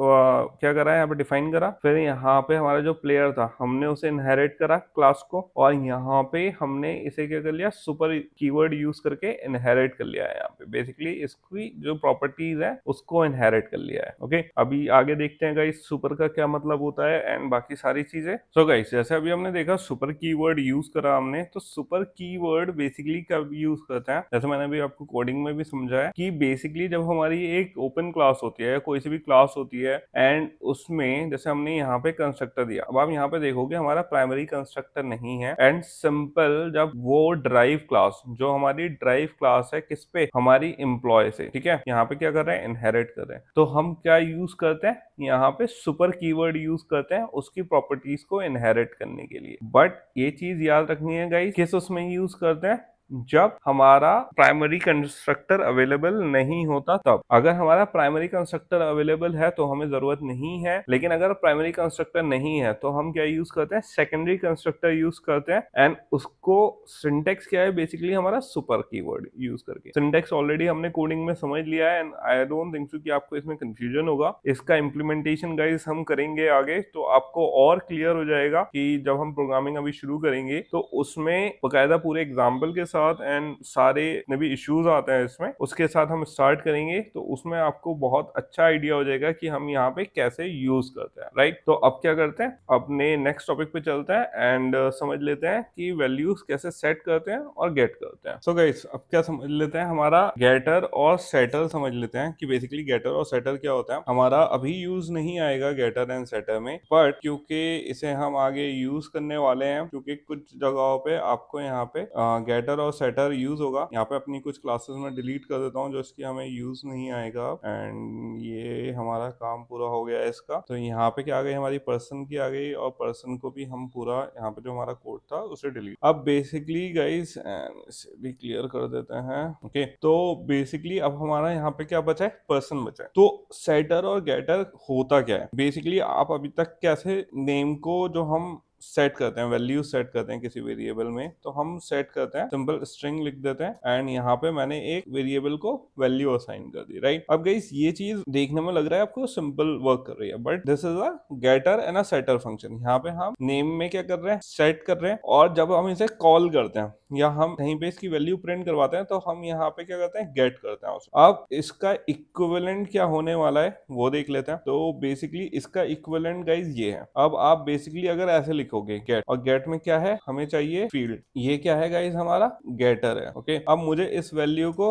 क्या करा है यहाँ पे डिफाइन करा फिर यहाँ पे हमारा जो प्लेयर था हमने उसे इनहेरिट करा क्लास को और यहाँ पे हमने इसे क्या कर लिया सुपर कीवर्ड यूज करके इनहेरिट कर लिया है यहाँ पे बेसिकली इसकी जो प्रॉपर्टीज है उसको इनहेरिट कर लिया है ओके अभी आगे देखते हैं गाइस सुपर का क्या मतलब होता है एंड बाकी सारी चीजें सो गाइस जैसे अभी हमने देखा सुपर कीवर्ड यूज करा हमने तो सुपर कीवर्ड बेसिकली कब यूज करते हैं जैसे मैंने अभी आपको कोडिंग में भी समझाया कि बेसिकली जब हमारी एक ओपन क्लास होती है कोई सी भी क्लास होती है एंड उसमें जैसे हमने यहाँ पे कंस्ट्रक्टर दिया अब आप यहाँ पे देखोगे हमारा प्राइमरी कंस्ट्रक्टर नहीं है एंड सिंपल जब वो ड्राइव क्लास जो हमारी ड्राइव क्लास है किस पे हमारी एम्प्लॉय से ठीक है यहाँ यहाँ पे क्या कर रहे हैं इनहेरिट कर रहे हैं तो हम क्या यूज करते हैं यहाँ पे सुपर कीवर्ड यूज करते हैं उसकी प्रॉपर्टीज को इनहेरिट करने के लिए बट ये चीज याद रखनी है गाइस किस उसमें यूज करते हैं जब हमारा प्राइमरी कंस्ट्रक्टर अवेलेबल नहीं होता तब अगर हमारा प्राइमरी कंस्ट्रक्टर अवेलेबल है तो हमें जरूरत नहीं है लेकिन अगर प्राइमरी कंस्ट्रक्टर नहीं है तो हम क्या यूज करते हैं सेकेंडरी कंस्ट्रक्टर यूज करते हैं एंड उसको सिंटेक्स क्या है बेसिकली हमारा सुपर की यूज करके सिंटेक्स ऑलरेडी हमने कोडिंग में समझ लिया है and I don't think so कि आपको इसमें कंफ्यूजन होगा इसका इम्प्लीमेंटेशन गाइज हम करेंगे आगे तो आपको और क्लियर हो जाएगा कि जब हम प्रोग्रामिंग अभी शुरू करेंगे तो उसमें बकायदा पूरे एग्जाम्पल के साथ साथ एंड सारे भी इश्यूज आते हैं इसमें उसके साथ हम स्टार्ट करेंगे तो उसमें आपको बहुत अच्छा आइडिया हो जाएगा कि हम यहाँ पे कैसे यूज करते हैं राइट तो अब क्या करते हैं अपने नेक्स्ट टॉपिक पे चलते हैं एंड uh, समझ लेते हैं कि वैल्यूज कैसे सेट करते हैं और गेट करते हैं सो so गाइस अब क्या समझ लेते हैं हमारा गेटर और सेटर समझ लेते हैं कि बेसिकली गेटर और सेटर क्या होता है हमारा अभी यूज नहीं आएगा गेटर एंड सेटर में बट क्योंकि इसे हम आगे यूज करने वाले हैं क्योंकि कुछ जगहों पे आपको यहाँ पे गेटर uh, और वो सेटर यूज होगा यहाँ पे अपनी कुछ क्लासेस में डिलीट कर देता हूँ जो इसकी हमें यूज नहीं आएगा एंड ये हमारा काम पूरा हो गया है इसका तो यहाँ पे क्या आ गई हमारी पर्सन की आ गई और पर्सन को भी हम पूरा यहाँ पे जो हमारा कोड था उसे डिलीट अब बेसिकली गाइज इसे भी क्लियर कर देते हैं ओके okay, तो बेसिकली अब हमारा यहाँ पे क्या बचा है पर्सन बचा है तो सेटर और गेटर होता क्या है बेसिकली आप अभी तक कैसे नेम को जो हम सेट करते हैं वैल्यू सेट करते हैं किसी वेरिएबल में तो हम सेट करते हैं सिंपल स्ट्रिंग लिख देते हैं एंड यहाँ पे मैंने एक वेरिएबल को वैल्यू असाइन कर दी राइट अब गई ये चीज देखने में लग रहा है आपको सिंपल वर्क कर रही है but this is a getter and a setter function यहाँ पे हम नेम में क्या कर रहे हैं सेट कर रहे हैं और जब हम इसे कॉल करते हैं या हम कहीं पे इसकी वैल्यू प्रिंट करवाते हैं तो हम यहाँ पे क्या करते हैं गेट करते हैं उसको अब इसका इक्विवेलेंट क्या होने वाला है वो देख लेते हैं तो बेसिकली इसका इक्विवेलेंट गाइज ये है अब आप बेसिकली अगर ऐसे लिख लिखोगे गेट और गेट में क्या है हमें चाहिए फील्ड ये क्या है गाइज हमारा गेटर है ओके अब मुझे इस वैल्यू को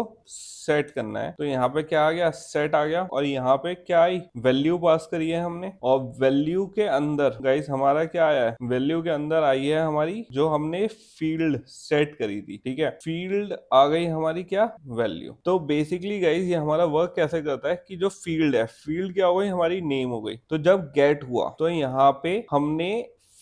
सेट करना है तो यहाँ पे क्या आ गया सेट आ गया और यहाँ पे क्या आई वैल्यू पास करी है हमने और वैल्यू के अंदर गाइज हमारा क्या आया है वैल्यू के अंदर आई है हमारी जो हमने फील्ड सेट करी थी ठीक है फील्ड आ गई हमारी क्या वैल्यू तो बेसिकली गाइज ये हमारा वर्क कैसे करता है कि जो फील्ड है फील्ड क्या हो गई हमारी नेम हो गई तो जब गेट हुआ तो यहाँ पे हमने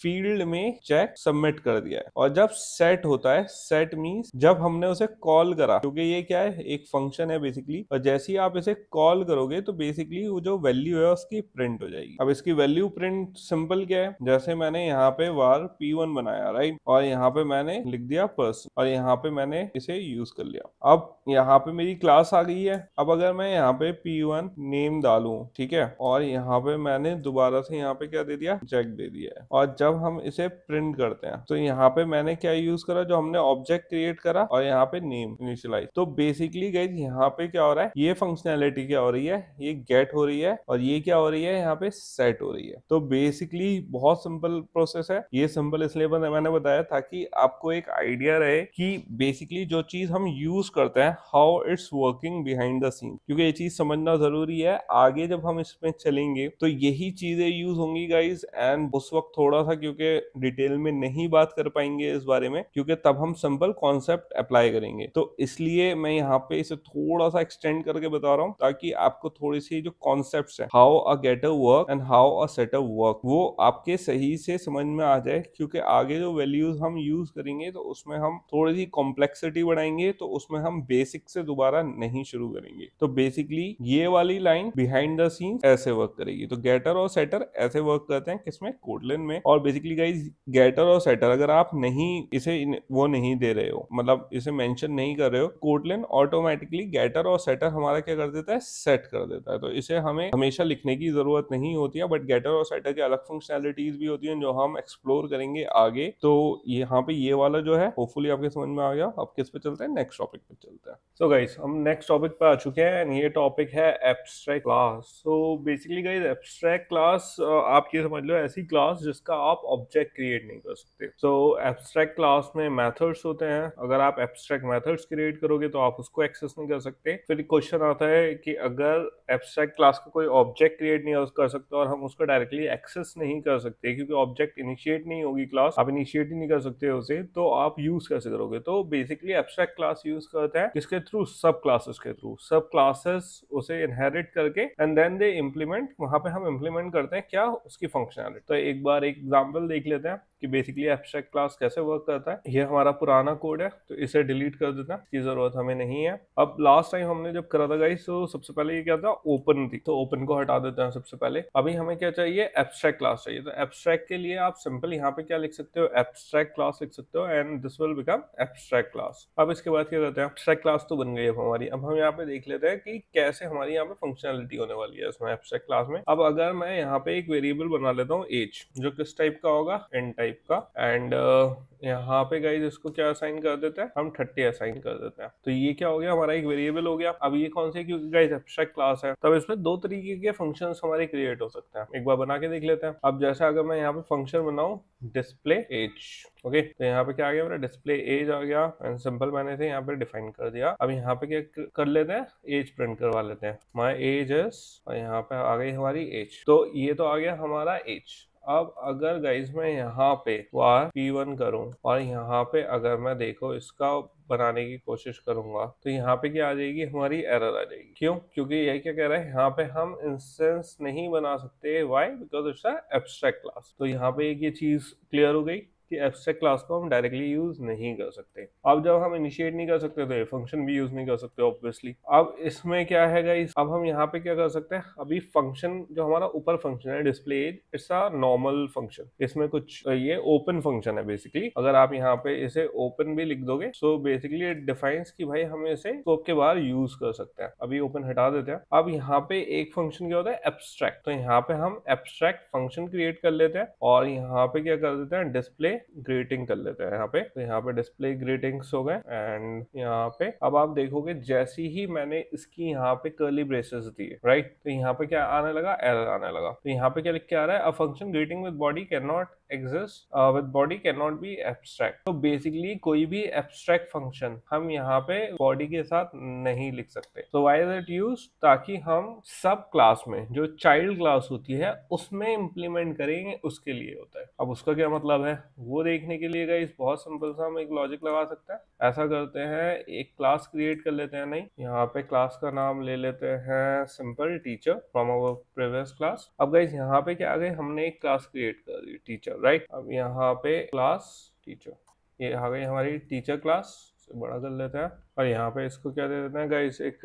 फील्ड में चेक सबमिट कर दिया है और जब सेट होता है सेट मीन्स जब हमने उसे कॉल करा क्योंकि ये क्या है एक फंक्शन है बेसिकली और जैसे ही आप इसे कॉल करोगे तो बेसिकली वो जो वैल्यू है उसकी प्रिंट हो जाएगी अब इसकी वैल्यू प्रिंट सिंपल क्या है जैसे मैंने यहाँ पे वार पी बनाया राइट और यहाँ पे मैंने लिख दिया पर्सन और यहाँ पे मैंने इसे यूज कर लिया अब यहाँ पे मेरी क्लास आ गई है अब अगर मैं यहाँ पे पी वन नेम डालू ठीक है और यहाँ पे मैंने दोबारा से यहाँ पे क्या दे दिया चेक दे दिया है और जब अब हम इसे प्रिंट करते हैं तो यहाँ पे मैंने क्या यूज करा जो हमने ऑब्जेक्ट क्रिएट करा और यहाँ पे नेम इनिशियलाइज तो बेसिकली गई यहाँ पे क्या हो रहा है ये फंक्शनैलिटी क्या हो रही है ये गेट हो रही है और ये क्या हो रही है यहाँ पे सेट हो रही है तो बेसिकली बहुत सिंपल प्रोसेस है ये सिंपल इसलिए मैंने बताया ताकि आपको एक आइडिया रहे कि बेसिकली जो चीज हम यूज करते हैं how it's working behind the scene क्योंकि ये चीज समझना जरूरी है आगे जब हम इसमें चलेंगे तो यही चीजें यूज होंगी गाइज एंड उस वक्त थोड़ा सा था क्योंकि डिटेल में नहीं बात कर पाएंगे इस बारे में क्योंकि तब हम सिंपल कॉन्सेप्ट अप्लाई करेंगे तो इसलिए मैं यहाँ पे इसे थोड़ा सा एक्सटेंड करके बता रहा हूँ ताकि आपको थोड़ी सी जो कॉन्सेप्ट है how a getter work and how a setter work वो आपके सही से समझ में आ जाए क्योंकि आगे जो वैल्यूज हम यूज करेंगे तो उसमें हम थोड़ी सी कॉम्प्लेक्सिटी बढ़ाएंगे तो उसमें हम बेसिक से दोबारा नहीं शुरू करेंगे तो बेसिकली ये वाली लाइन बिहाइंड द सीन ऐसे वर्क करेगी तो गेटर और सेटर ऐसे वर्क करते हैं किसमें कोडलिन में और बेसिकली गाइज गेटर और सेटर अगर आप नहीं इसे वो नहीं दे रहे हो मतलब इसे मेंशन नहीं कर रहे हो कोटलेन ऑटोमेटिकली गेटर और सेटर हमारा क्या कर देता है सेट कर देता है तो इसे हमें हमेशा लिखने की जरूरत नहीं होती है बट गेटर और सेटर के अलग फंक्शनैलिटीज भी होती है जो हम एक्सप्लोर करेंगे आगे तो यहाँ पे ये वाला जो है होपफुली आपके समझ में आ गया अब किस पे चलते हैं नेक्स्ट टॉपिक पे चलते हैं सो गाइज हम नेक्स्ट टॉपिक पे आ चुके हैं ये टॉपिक है abstract class so basically guys abstract class आप ये समझ लो ऐसी क्लास जिसका आप आप ऑब्जेक्ट क्रिएट नहीं कर सकते सो एब्स्ट्रैक्ट क्लास में मेथड्स होते हैं अगर आप एब्स्ट्रैक्ट मेथड्स क्रिएट करोगे तो आप उसको एक्सेस नहीं कर सकते फिर क्वेश्चन आता है कि अगर एब्स्ट्रैक्ट क्लास का कोई ऑब्जेक्ट क्रिएट नहीं कर सकते और हम उसको डायरेक्टली एक्सेस नहीं कर सकते क्योंकि ऑब्जेक्ट इनिशिएट नहीं होगी क्लास आप इनिशिएट ही नहीं कर सकते उसे तो आप यूज कैसे करोगे तो बेसिकली एब्स्ट्रैक्ट क्लास यूज करते हैं किसके थ्रू सब क्लासेस के थ्रू सब क्लासेस उसे इनहेरिट करके एंड देन दे इम्प्लीमेंट वहां पे हम इम्प्लीमेंट करते हैं क्या उसकी फंक्शनैलिटी तो एक बार एक एग्जाम एग्जाम्पल देख लेते हैं कि बेसिकली एब्स्ट्रैक्ट क्लास कैसे वर्क करता है ये हमारा पुराना कोड है तो इसे डिलीट कर देना की जरूरत हमें नहीं है अब लास्ट टाइम हमने जब करा था गाइस तो सबसे पहले ये क्या था ओपन थी तो ओपन को हटा देते हैं सबसे पहले अभी हमें क्या चाहिए एब्स्ट्रैक्ट क्लास चाहिए तो एब्स्ट्रैक्ट के लिए आप सिंपल यहाँ पे क्या लिख सकते हो एब्स्ट्रैक्ट क्लास लिख सकते हो and this will become abstract class अब इसके बाद क्या करते हैं एब्स्ट्रैक्ट क्लास तो बन गई है हमारी अब हम यहाँ पे देख लेते हैं कि कैसे हमारी यहाँ पे फंक्शनलिटी होने वाली है इसमें एब्स्ट्रैक्ट क्लास में अब अगर मैं यहाँ पे एक वेरिएबल बना लेता हूँ एज जो किस टाइप का होगा एन टाइप टाइप का एंड uh, यहाँ पे गाइज इसको क्या असाइन कर देते हैं हम थर्टी असाइन कर देते हैं तो ये क्या हो गया हमारा एक वेरिएबल हो गया अब ये कौन से क्योंकि गाइज एब्सट्रैक्ट क्लास है तब इसमें दो तरीके के फंक्शन हमारे क्रिएट हो सकते हैं एक बार बना के देख लेते हैं अब जैसे अगर मैं यहाँ पे फंक्शन बनाऊ डिस्प्ले एज ओके तो यहाँ पे क्या आ गया मेरा डिस्प्ले एज आ गया एंड सिंपल मैंने थे यहाँ पे डिफाइन कर दिया अब यहाँ पे क्या कर लेते हैं एज प्रिंट करवा लेते हैं माई एज और यहाँ पे आ गई हमारी एज तो ये तो आ गया हमारा एज अब अगर गाइज मैं यहाँ पे वार पी वन करूँ और यहाँ पे अगर मैं देखो इसका बनाने की कोशिश करूंगा तो यहाँ पे क्या आ जाएगी हमारी एरर आ जाएगी क्यों क्योंकि यह क्या कह रहा है यहाँ पे हम इंस्टेंस नहीं बना सकते why because it's abstract class तो यहाँ पे एक ये चीज क्लियर हो गई कि एब्स्ट्रैक्ट क्लास को हम डायरेक्टली यूज नहीं कर सकते अब जब हम इनिशिएट नहीं कर सकते तो ये फंक्शन भी यूज नहीं कर सकते ऑब्वियसली अब इसमें क्या है गाइस अब हम यहाँ पे क्या कर सकते हैं अभी फंक्शन जो हमारा ऊपर फंक्शन है display it's a normal function इसमें कुछ ये ओपन फंक्शन है बेसिकली अगर आप यहाँ पे इसे ओपन भी लिख दोगे सो बेसिकली इट डिफाइंस की भाई हम इसे स्कोप के बाहर यूज कर सकते हैं अभी ओपन हटा देते हैं अब यहाँ पे एक फंक्शन क्या होता है एब्स्ट्रैक्ट तो यहाँ पे हम एब्स्ट्रैक्ट फंक्शन क्रिएट कर लेते हैं और यहाँ पे क्या कर देते हैं डिस्प्ले ग्रेटिंग कर लेते हैं यहाँ पे तो यहाँ पे डिस्प्ले ग्रेटिंग्स हो गए एंड यहाँ पे अब आप देखोगे जैसी ही मैंने इसकी यहाँ पे कर्ली ब्रेसेस दिए राइट तो यहाँ पे क्या आने लगा एरर आने लगा तो यहाँ पे क्या लिख के आ रहा है a function greeting with body cannot exist with body cannot be abstract तो बेसिकली कोई भी एब्स्ट्रैक्ट फंक्शन हम यहाँ पे बॉडी के साथ नहीं लिख सकते तो वाई इज इट यूज ताकि हम सब क्लास में जो चाइल्ड क्लास होती है उसमें इम्प्लीमेंट करेंगे उसके लिए होता है अब उसका क्या मतलब है वो देखने के लिए गाइस बहुत सिंपल सा हम एक लॉजिक लगा सकते हैं ऐसा करते हैं एक क्लास क्रिएट कर लेते हैं नहीं यहाँ पे क्लास का नाम ले लेते हैं simple teacher from our previous class अब गाइस यहाँ पे क्या आ गए हमने एक क्लास क्रिएट कर दी टीचर राइट अब यहाँ पे क्लास टीचर ये आ गई हमारी टीचर क्लास बड़ा कर लेते हैं और यहाँ पे इसको क्या दे देते हैं गाइस एक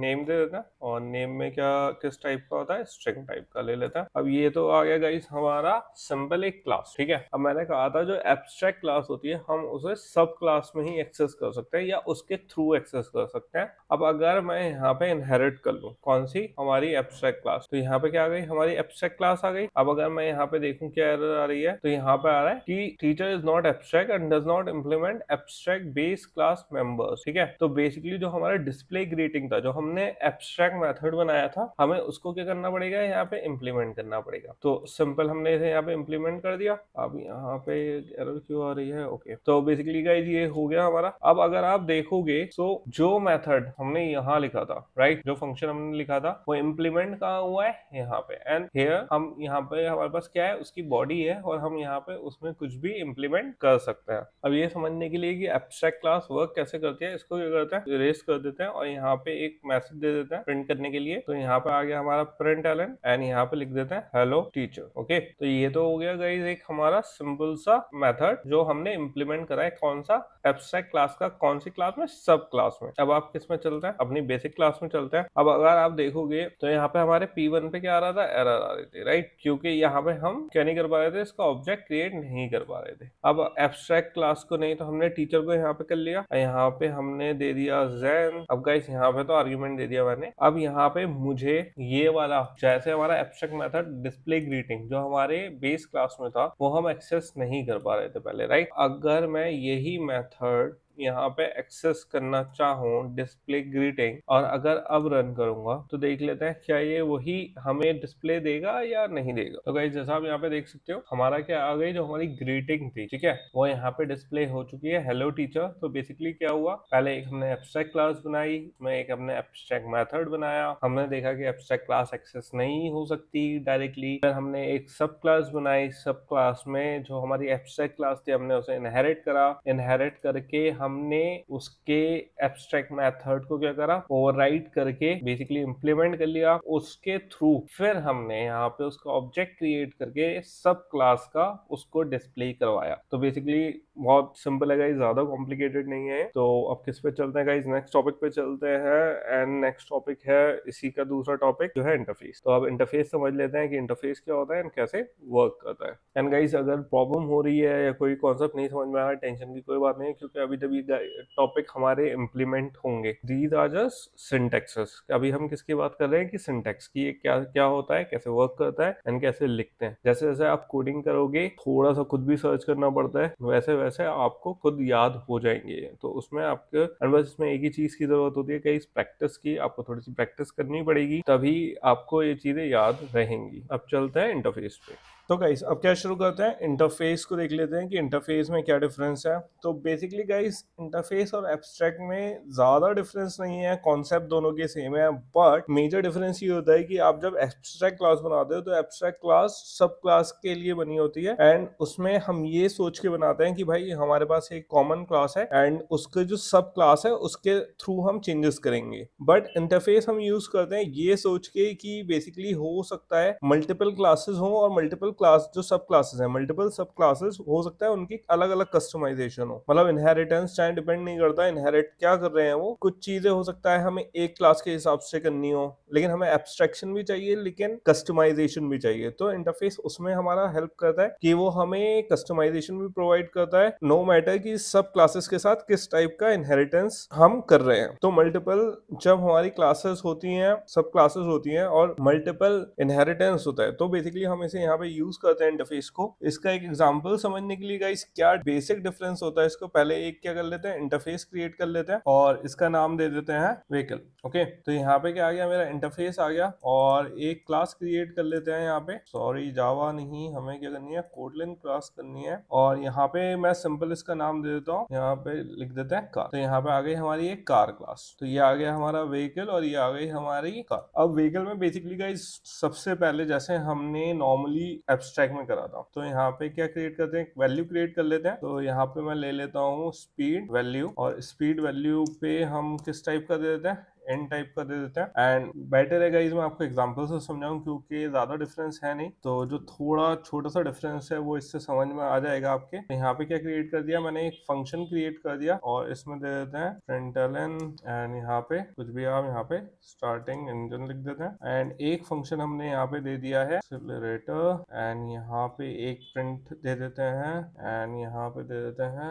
नेम दे हैं और नेम में क्या किस टाइप का होता है स्ट्रिंग टाइप का ले लेता है अब ये तो आ गया गाइस हमारा सिंपल एक क्लास ठीक है अब मैंने कहा था जो एब्स्ट्रैक्ट क्लास होती है हम उसे सब क्लास में ही एक्सेस कर सकते हैं या उसके थ्रू एक्सेस कर सकते हैं अब अगर मैं यहाँ पे इनहेरिट कर लू कौन सी हमारी एब्स्ट्रैक्ट क्लास तो यहाँ पे क्या आ गई हमारी एब्स्ट्रैक्ट क्लास आ गई अब अगर मैं यहाँ पे देखूँ क्या एरर आ रही है तो यहाँ पे आ रहा है की teacher is not abstract and does not implement abstract based class members ठीक है तो बेसिकली जो हमारा डिस्प्ले ग्रेटिंग था जो हमने एब्स्ट्रैक्ट मेथड बनाया था हमें उसको क्या करना पड़ेगा यहाँ पे इम्प्लीमेंट करना पड़ेगा तो सिंपल हमने इसे यहाँ पे इम्प्लीमेंट कर दिया अब यहाँ पे एरर क्यों आ रही है ओके तो बेसिकली गाइज ये हो गया हमारा अब अगर आप देखोगे तो जो मेथड हमने यहाँ लिखा था राइट जो फंक्शन हमने लिखा था वो इम्प्लीमेंट कहा हुआ है यहाँ पे एंड हेयर हम यहाँ पे हमारे पास क्या है उसकी बॉडी है और हम यहाँ पे उसमें कुछ भी इम्प्लीमेंट कर सकते हैं अब ये समझने के लिए कि एब्स्ट्रैक्ट क्लास वर्क कैसे करती है इसको क्या करते हैं रेस कर देते हैं और यहाँ पे एक मैसेज दे देते हैं प्रिंट करने के लिए तो यहाँ पे आ गया हमारा प्रिंट एल एंड यहाँ पे लिख देते हैं हेलो टीचर ओके तो ये तो हो गया गाइज एक हमारा सिंपल सा मेथड जो हमने इम्प्लीमेंट करा है कौन सा एब्स्ट्रैक्ट क्लास का कौन सी क्लास में सब क्लास में अब आप किस में चलते हैं अपनी बेसिक क्लास में चलते हैं अब अगर आप देखोगे तो यहाँ पे हमारे पी वन पे क्या आ रहा था एरर आ रही थी राइट क्योंकि यहाँ पे हम क्या नहीं कर पा रहे थे इसका ऑब्जेक्ट क्रिएट नहीं कर पा रहे थे अब एबस्ट्रैक्ट क्लास को नहीं तो हमने टीचर को यहाँ पे कर लिया यहाँ पे हमने दे दिया जैन अब गाइस यहाँ पे तो आर्ग्यूमेंट दे दिया मैंने अब यहाँ पे मुझे ये वाला जैसे हमारा एब्स्ट्रैक्ट मेथड डिस्प्ले ग्रीटिंग जो हमारे बेस क्लास में था वो हम एक्सेस नहीं कर पा रहे थे पहले राइट अगर मैं यही मेथड यहाँ पे एक्सेस करना चाहूँ डिस्प्ले ग्रीटिंग और अगर अब रन करूंगा तो देख लेते हैं क्या ये वही हमें डिस्प्ले देगा या नहीं देगा तो गाइज जैसा आप यहाँ पे देख सकते हो हमारा क्या आ गई जो हमारी ग्रीटिंग थी ठीक है वो यहाँ पे डिस्प्ले हो चुकी है हेलो टीचर तो बेसिकली क्या हुआ पहले एक हमने एब्स्ट्रैक्ट क्लास बनाई में एक हमने एब्स्ट्रैक्ट मेथड बनाया हमने देखा कि एब्स्ट्रैक्ट क्लास एक्सेस नहीं हो सकती डायरेक्टली फिर हमने एक सब क्लास बनाई सब क्लास में जो हमारी एब्स्ट्रैक्ट क्लास थी हमने उसे इनहेरिट करा इनहेरिट करके हमने उसके एब्स्ट्रैक्ट मेथड को क्या करा ओवर करके बेसिकली इम्प्लीमेंट कर लिया उसके थ्रू फिर हमने यहाँ पे उसका ऑब्जेक्ट क्रिएट करके सब क्लास का उसको डिस्प्ले करवाया तो बेसिकली बहुत सिंपल है गाइज ज़्यादा कॉम्प्लिकेटेड नहीं है तो अब किस पे चलते हैं गाइज नेक्स्ट टॉपिक पे चलते हैं एंड नेक्स्ट टॉपिक है इसी का दूसरा टॉपिक जो है इंटरफेस तो अब इंटरफेस समझ लेते हैं कि इंटरफेस क्या होता है एंड कैसे वर्क करता है एंड गाइज अगर प्रॉब्लम हो रही है या कोई कॉन्सेप्ट नहीं समझ में आ रहा टेंशन की कोई बात नहीं क्योंकि अभी तभी टॉपिक हमारे इम्प्लीमेंट होंगे दीज आर जस्ट सिंटेक्सेस अभी हम किसकी बात कर रहे हैं कि सिंटेक्स की क्या क्या होता है कैसे वर्क करता है एंड कैसे लिखते हैं जैसे जैसे आप कोडिंग करोगे थोड़ा सा खुद भी सर्च करना पड़ता है वैसे वैसे आपको खुद याद हो जाएंगे तो उसमें आपके बस इसमें एक ही चीज़ की ज़रूरत होती है कि इस प्रैक्टिस की आपको थोड़ी सी प्रैक्टिस करनी पड़ेगी तभी आपको ये चीज़ें याद रहेंगी अब चलते हैं इंटरफेस पे तो गाइस अब क्या शुरू करते हैं इंटरफेस को देख लेते हैं कि इंटरफेस में क्या डिफरेंस है तो बेसिकली गाइस इंटरफेस और एब्स्ट्रैक्ट में ज़्यादा डिफरेंस नहीं है कॉन्सेप्ट दोनों के सेम है बट मेजर डिफरेंस ये होता है कि आप जब एब्स्ट्रैक्ट क्लास बनाते हो तो एब्स्ट्रैक्ट क्लास सब क्लास के लिए बनी होती है एंड उसमें हम ये सोच के बनाते हैं कि भाई हमारे पास एक कॉमन क्लास है एंड उसके जो सब क्लास है उसके थ्रू हम चेंजेस करेंगे बट इंटरफेस हम यूज करते हैं ये सोच के कि बेसिकली हो सकता है मल्टीपल क्लासेस हो और मल्टीपल क्लास जो सब क्लासेस है मल्टीपल सब क्लासेस हो सकता है उनकी अलग अलग कस्टमाइजेशन हो मतलब इनहेरिटेंस चाहे डिपेंड नहीं करता इनहेरिट क्या कर रहे हैं वो कुछ चीजें हो सकता है हमें एक क्लास के हिसाब से करनी हो लेकिन हमें एब्स्ट्रेक्शन भी चाहिए लेकिन कस्टमाइजेशन भी चाहिए तो इंटरफेस उसमें हमारा हेल्प करता है कि वो हमें कस्टमाइजेशन भी प्रोवाइड करता है नो no मैटर कि सब क्लासेस के साथ किस टाइप का इनहेरिटेंस हम कर रहे हैं तो मल्टीपल जब हमारी क्लासेस होती हैं सब क्लासेस होती हैं और मल्टीपल इनहेरिटेंस होता है तो बेसिकली हम इसे यहाँ पे यूज करते हैं इंटरफेस को इसका एक एग्जाम्पल समझने के लिए गाइस क्या बेसिक डिफरेंस होता है इसको पहले एक क्या कर लेते हैं इंटरफेस क्रिएट कर लेते हैं और इसका नाम दे देते हैं व्हीकल ओके तो यहाँ पे क्या आ गया मेरा इंटरफेस आ गया और एक क्लास क्रिएट कर लेते हैं यहाँ पे सॉरी जावा नहीं हमें क्या करनी है कोडलिन क्लास करनी है और यहाँ पे मैं सिंपल इसका नाम दे देता हूँ यहाँ पे लिख देते हैं कार तो यहाँ पे आ गई हमारी एक कार क्लास तो ये आ गया हमारा व्हीकल और ये आ गई हमारी कार अब व्हीकल में बेसिकली गाइज सबसे पहले जैसे हमने नॉर्मली एब्स्ट्रैक्ट में कराता हूँ तो यहाँ पे क्या क्रिएट करते हैं वैल्यू क्रिएट कर लेते हैं तो यहाँ पे मैं ले लेता हूँ स्पीड वैल्यू और स्पीड वैल्यू पे हम किस टाइप का दे देते हैं एन टाइप का दे देते हैं एंड बेटर रहेगा इसमें आपको एग्जाम्पल से समझाऊं क्योंकि ज़्यादा डिफरेंस है नहीं तो जो थोड़ा छोटा सा डिफरेंस है वो इससे समझ में आ जाएगा आपके तो यहाँ पे क्या क्रिएट कर दिया मैंने एक फंक्शन क्रिएट कर दिया और इसमें दे देते हैं एन एंड यहाँ पे कुछ भी आप यहाँ पे स्टार्टिंग इंजन लिख देते हैं एंड एक फंक्शन हमने यहाँ पे दे दिया है एक्सिलेटर एंड यहाँ पे एक प्रिंट दे देते हैं एंड यहाँ पे दे देते हैं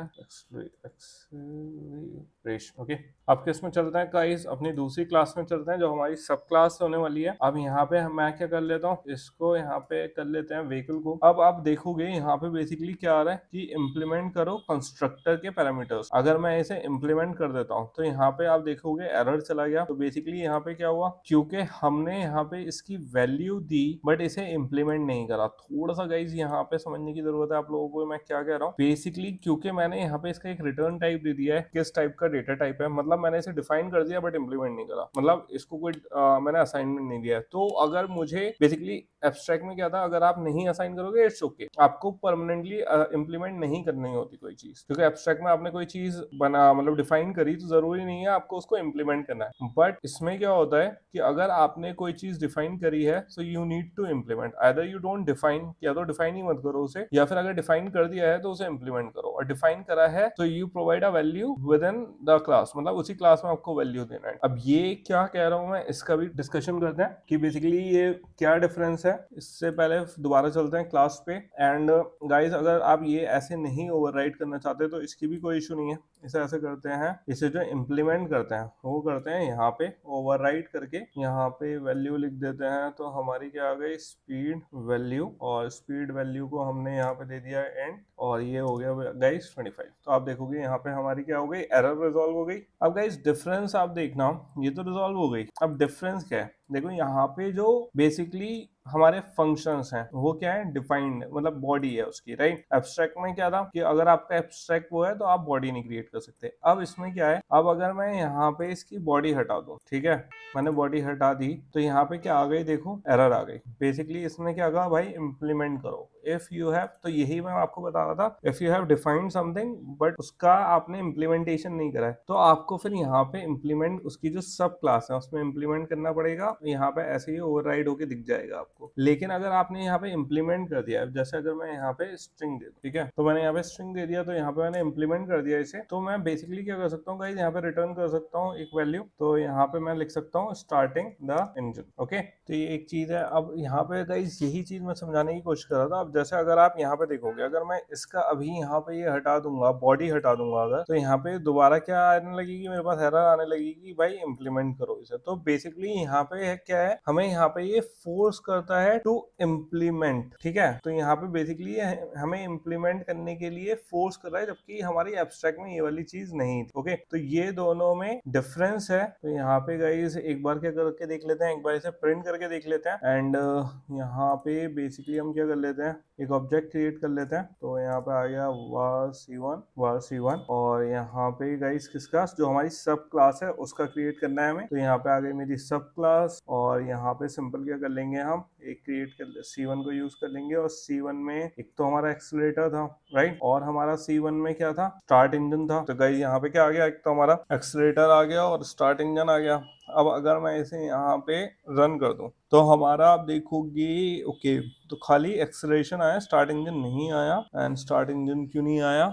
रेश ओके अब किस में चलते हैं गाइस अपनी दूसरी क्लास में चलते हैं जो हमारी सब क्लास होने वाली है अब यहाँ पे मैं क्या कर लेता हूँ इसको यहाँ पे कर लेते हैं व्हीकल को अब आप देखोगे यहाँ पे बेसिकली क्या आ रहा है कि इम्प्लीमेंट करो कंस्ट्रक्टर के पैरामीटर्स अगर मैं इसे इम्प्लीमेंट कर देता हूँ तो यहाँ पे आप देखोगे एरर चला गया तो बेसिकली यहाँ पे क्या हुआ क्योंकि हमने यहाँ पे इसकी वैल्यू दी बट इसे इम्प्लीमेंट नहीं करा थोड़ा सा गाइज यहाँ पे समझने की जरूरत है आप लोगों को मैं क्या कह रहा हूँ बेसिकली क्योंकि मैंने यहाँ पे इसका एक रिटर्न टाइप दे दिया है किस टाइप का डेटा टाइप है मतलब मैंने इसे डिफाइन कर दिया बट इम्प्लीमेंट नहीं करा मतलब इसको कोई आ, मैंने असाइनमेंट नहीं दिया तो अगर मुझे बेसिकली एब्स्ट्रैक्ट में क्या था अगर आप नहीं असाइन करोगे इट्स ओके okay. आपको परमानेंटली इम्प्लीमेंट नहीं करनी होती कोई चीज क्योंकि एब्स्ट्रैक्ट में आपने कोई चीज बना मतलब डिफाइन करी तो जरूरी नहीं है आपको उसको इम्प्लीमेंट करना है बट इसमें क्या होता है कि अगर आपने कोई चीज डिफाइन करी है so you need to implement other you don't define या तो डिफाइन ही मत करो उसे या फिर अगर डिफाइन कर दिया है तो उसे इम्प्लीमेंट करो और डिफाइन करा है तो you provide a value within the class मतलब उसी क्लास में आपको वैल्यू देना है अब ये क्या कह रहा हूँ मैं इसका भी डिस्कशन करते हैं कि बेसिकली ये क्या डिफरेंस है इससे पहले दोबारा चलते हैं क्लास पे एंड गाइज अगर आप ये ऐसे नहीं ओवर करना चाहते तो इसकी भी कोई इशू नहीं है इसे ऐसे करते हैं इसे जो इम्प्लीमेंट करते हैं वो करते हैं यहाँ पे ओवर करके यहाँ पे वैल्यू लिख देते हैं तो हमारी क्या आ गई स्पीड वैल्यू और स्पीड वैल्यू को हमने यहाँ पे दे दिया एंड और ये हो गया गाइस 25 तो आप देखोगे यहाँ पे हमारी क्या हो गई एरर रिजोल्व हो गई अब गाइज डिफरेंस आप देखना ये तो रिजोल्व हो गई अब डिफरेंस क्या है देखो यहाँ पे जो बेसिकली हमारे फंक्शंस हैं वो क्या है डिफाइंड मतलब बॉडी है उसकी राइट एब्स्ट्रैक्ट में क्या था कि अगर आपका एब्स्ट्रैक्ट वो है तो आप बॉडी नहीं क्रिएट कर सकते अब इसमें क्या है अब अगर मैं यहाँ पे इसकी बॉडी हटा दू ठीक है मैंने बॉडी हटा दी तो यहाँ पे क्या आ गई देखो एरर आ गई बेसिकली इसमें क्या कहा भाई इम्प्लीमेंट करो इफ यू हैव तो यही मैं आपको बता रहा था if you have defined something but उसका आपने इम्प्लीमेंटेशन नहीं करा है तो आपको फिर यहाँ पे इम्प्लीमेंट उसकी जो सब क्लास है उसमें इम्प्लीमेंट करना पड़ेगा यहाँ पे ऐसे ही ओवर होके दिख जाएगा आपको आपको लेकिन अगर आपने यहाँ पे इम्प्लीमेंट कर दिया जैसे अगर मैं यहाँ पे स्ट्रिंग दे ठीक है तो मैंने यहाँ पे स्ट्रिंग दे दिया तो यहाँ पे मैंने इम्प्लीमेंट कर दिया इसे तो मैं बेसिकली क्या कर सकता हूँ यहाँ पे रिटर्न कर सकता हूँ एक वैल्यू तो यहाँ पे मैं लिख सकता हूँ स्टार्टिंग द इंजन ओके तो ये एक चीज है अब यहाँ पे गाइज यही चीज मैं समझाने की कोशिश कर रहा था अब जैसे अगर आप यहाँ पे देखोगे अगर मैं इसका अभी यहाँ पे ये हटा दूंगा बॉडी हटा दूंगा अगर तो यहाँ पे दोबारा क्या आने लगेगी मेरे पास हैरान आने लगेगी भाई इम्प्लीमेंट करो इसे तो बेसिकली यहाँ पे क्या है हमें यहाँ पे ये फोर्स करता होता है टू इम्प्लीमेंट ठीक है तो यहाँ पे बेसिकली हमें इम्प्लीमेंट करने के लिए फोर्स कर रहा है जबकि हमारी एब्स्ट्रैक्ट में ये वाली चीज नहीं थी ओके तो ये दोनों में डिफरेंस है तो यहाँ पे गई एक बार क्या करके देख लेते हैं एक बार इसे प्रिंट करके देख लेते हैं एंड uh, यहाँ पे बेसिकली हम क्या कर लेते हैं एक ऑब्जेक्ट क्रिएट कर लेते हैं तो यहाँ पे आ गया वार सी वन वार सी वन और यहाँ पे गाइस किसका जो हमारी सब क्लास है उसका क्रिएट करना है हमें तो यहाँ पे आ गई मेरी सब क्लास और यहाँ पे सिंपल क्या कर लेंगे हम एक क्रिएट कर सी वन को यूज कर लेंगे और सी वन में एक तो हमारा एक्सलेटर था राइट और हमारा सी वन में क्या था स्टार्ट इंजन था तो गाइस यहाँ पे क्या आ गया एक तो हमारा एक्सलेटर आ गया और स्टार्ट इंजन आ गया अब अगर मैं इसे यहाँ पे रन कर दूँ तो हमारा आप देखोगे ओके तो खाली एक्सलेशन आया स्टार्ट इंजन नहीं आया एंड स्टार्ट इंजन क्यों नहीं आया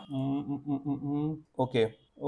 ओके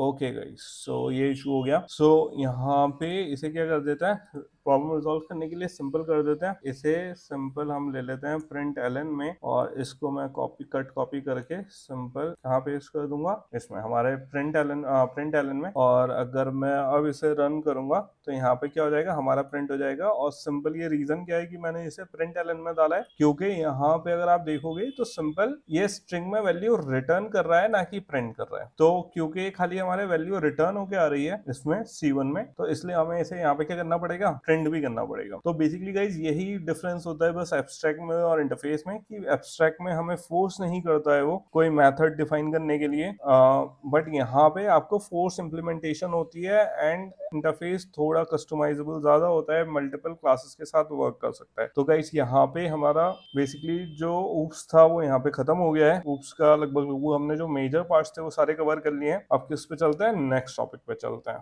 ओके गाइस सो ये इशू हो गया सो so, यहाँ पे इसे क्या कर देता है प्रॉब्लम रिजॉल्व करने के लिए सिंपल कर देते हैं इसे सिंपल हम ले लेते हैं प्रिंट एल में और इसको मैं कॉपी कट कॉपी करके सिंपल यहाँ पेस्ट कर दूंगा इसमें हमारे प्रिंट एल प्रिंट एल में और अगर मैं अब इसे रन करूंगा तो यहाँ पे क्या हो जाएगा हमारा प्रिंट हो जाएगा और सिंपल ये रीजन क्या है कि मैंने इसे प्रिंट एल में डाला है क्योंकि यहाँ पे अगर आप देखोगे तो सिंपल ये स्ट्रिंग में वैल्यू रिटर्न कर रहा है ना कि प्रिंट कर रहा है तो क्योंकि खाली हमारे वैल्यू रिटर्न होके आ रही है इसमें सी में तो इसलिए हमें इसे यहाँ पे क्या करना पड़ेगा प्रिंट भी करना पड़ेगा तो बेसिकली गाइज यही डिफरेंस होता है बस एब्स्ट्रैक्ट में और इंटरफेस में कि एब्स्ट्रैक्ट में हमें फोर्स नहीं करता है वो कोई मैथड डिफाइन करने के लिए बट यहाँ पे आपको फोर्स इम्प्लीमेंटेशन होती है एंड इंटरफेस थोड़ा कस्टमाइजेबल ज्यादा होता है मल्टीपल क्लासेस के साथ वर्क कर सकता है तो गाइस यहाँ पे हमारा बेसिकली जो ऊप्स था वो यहाँ पे खत्म हो गया है ऊप्स का लगभग हमने जो मेजर पार्ट्स थे वो सारे कवर कर लिए हैं अब किस पे चलते हैं नेक्स्ट टॉपिक पे चलते हैं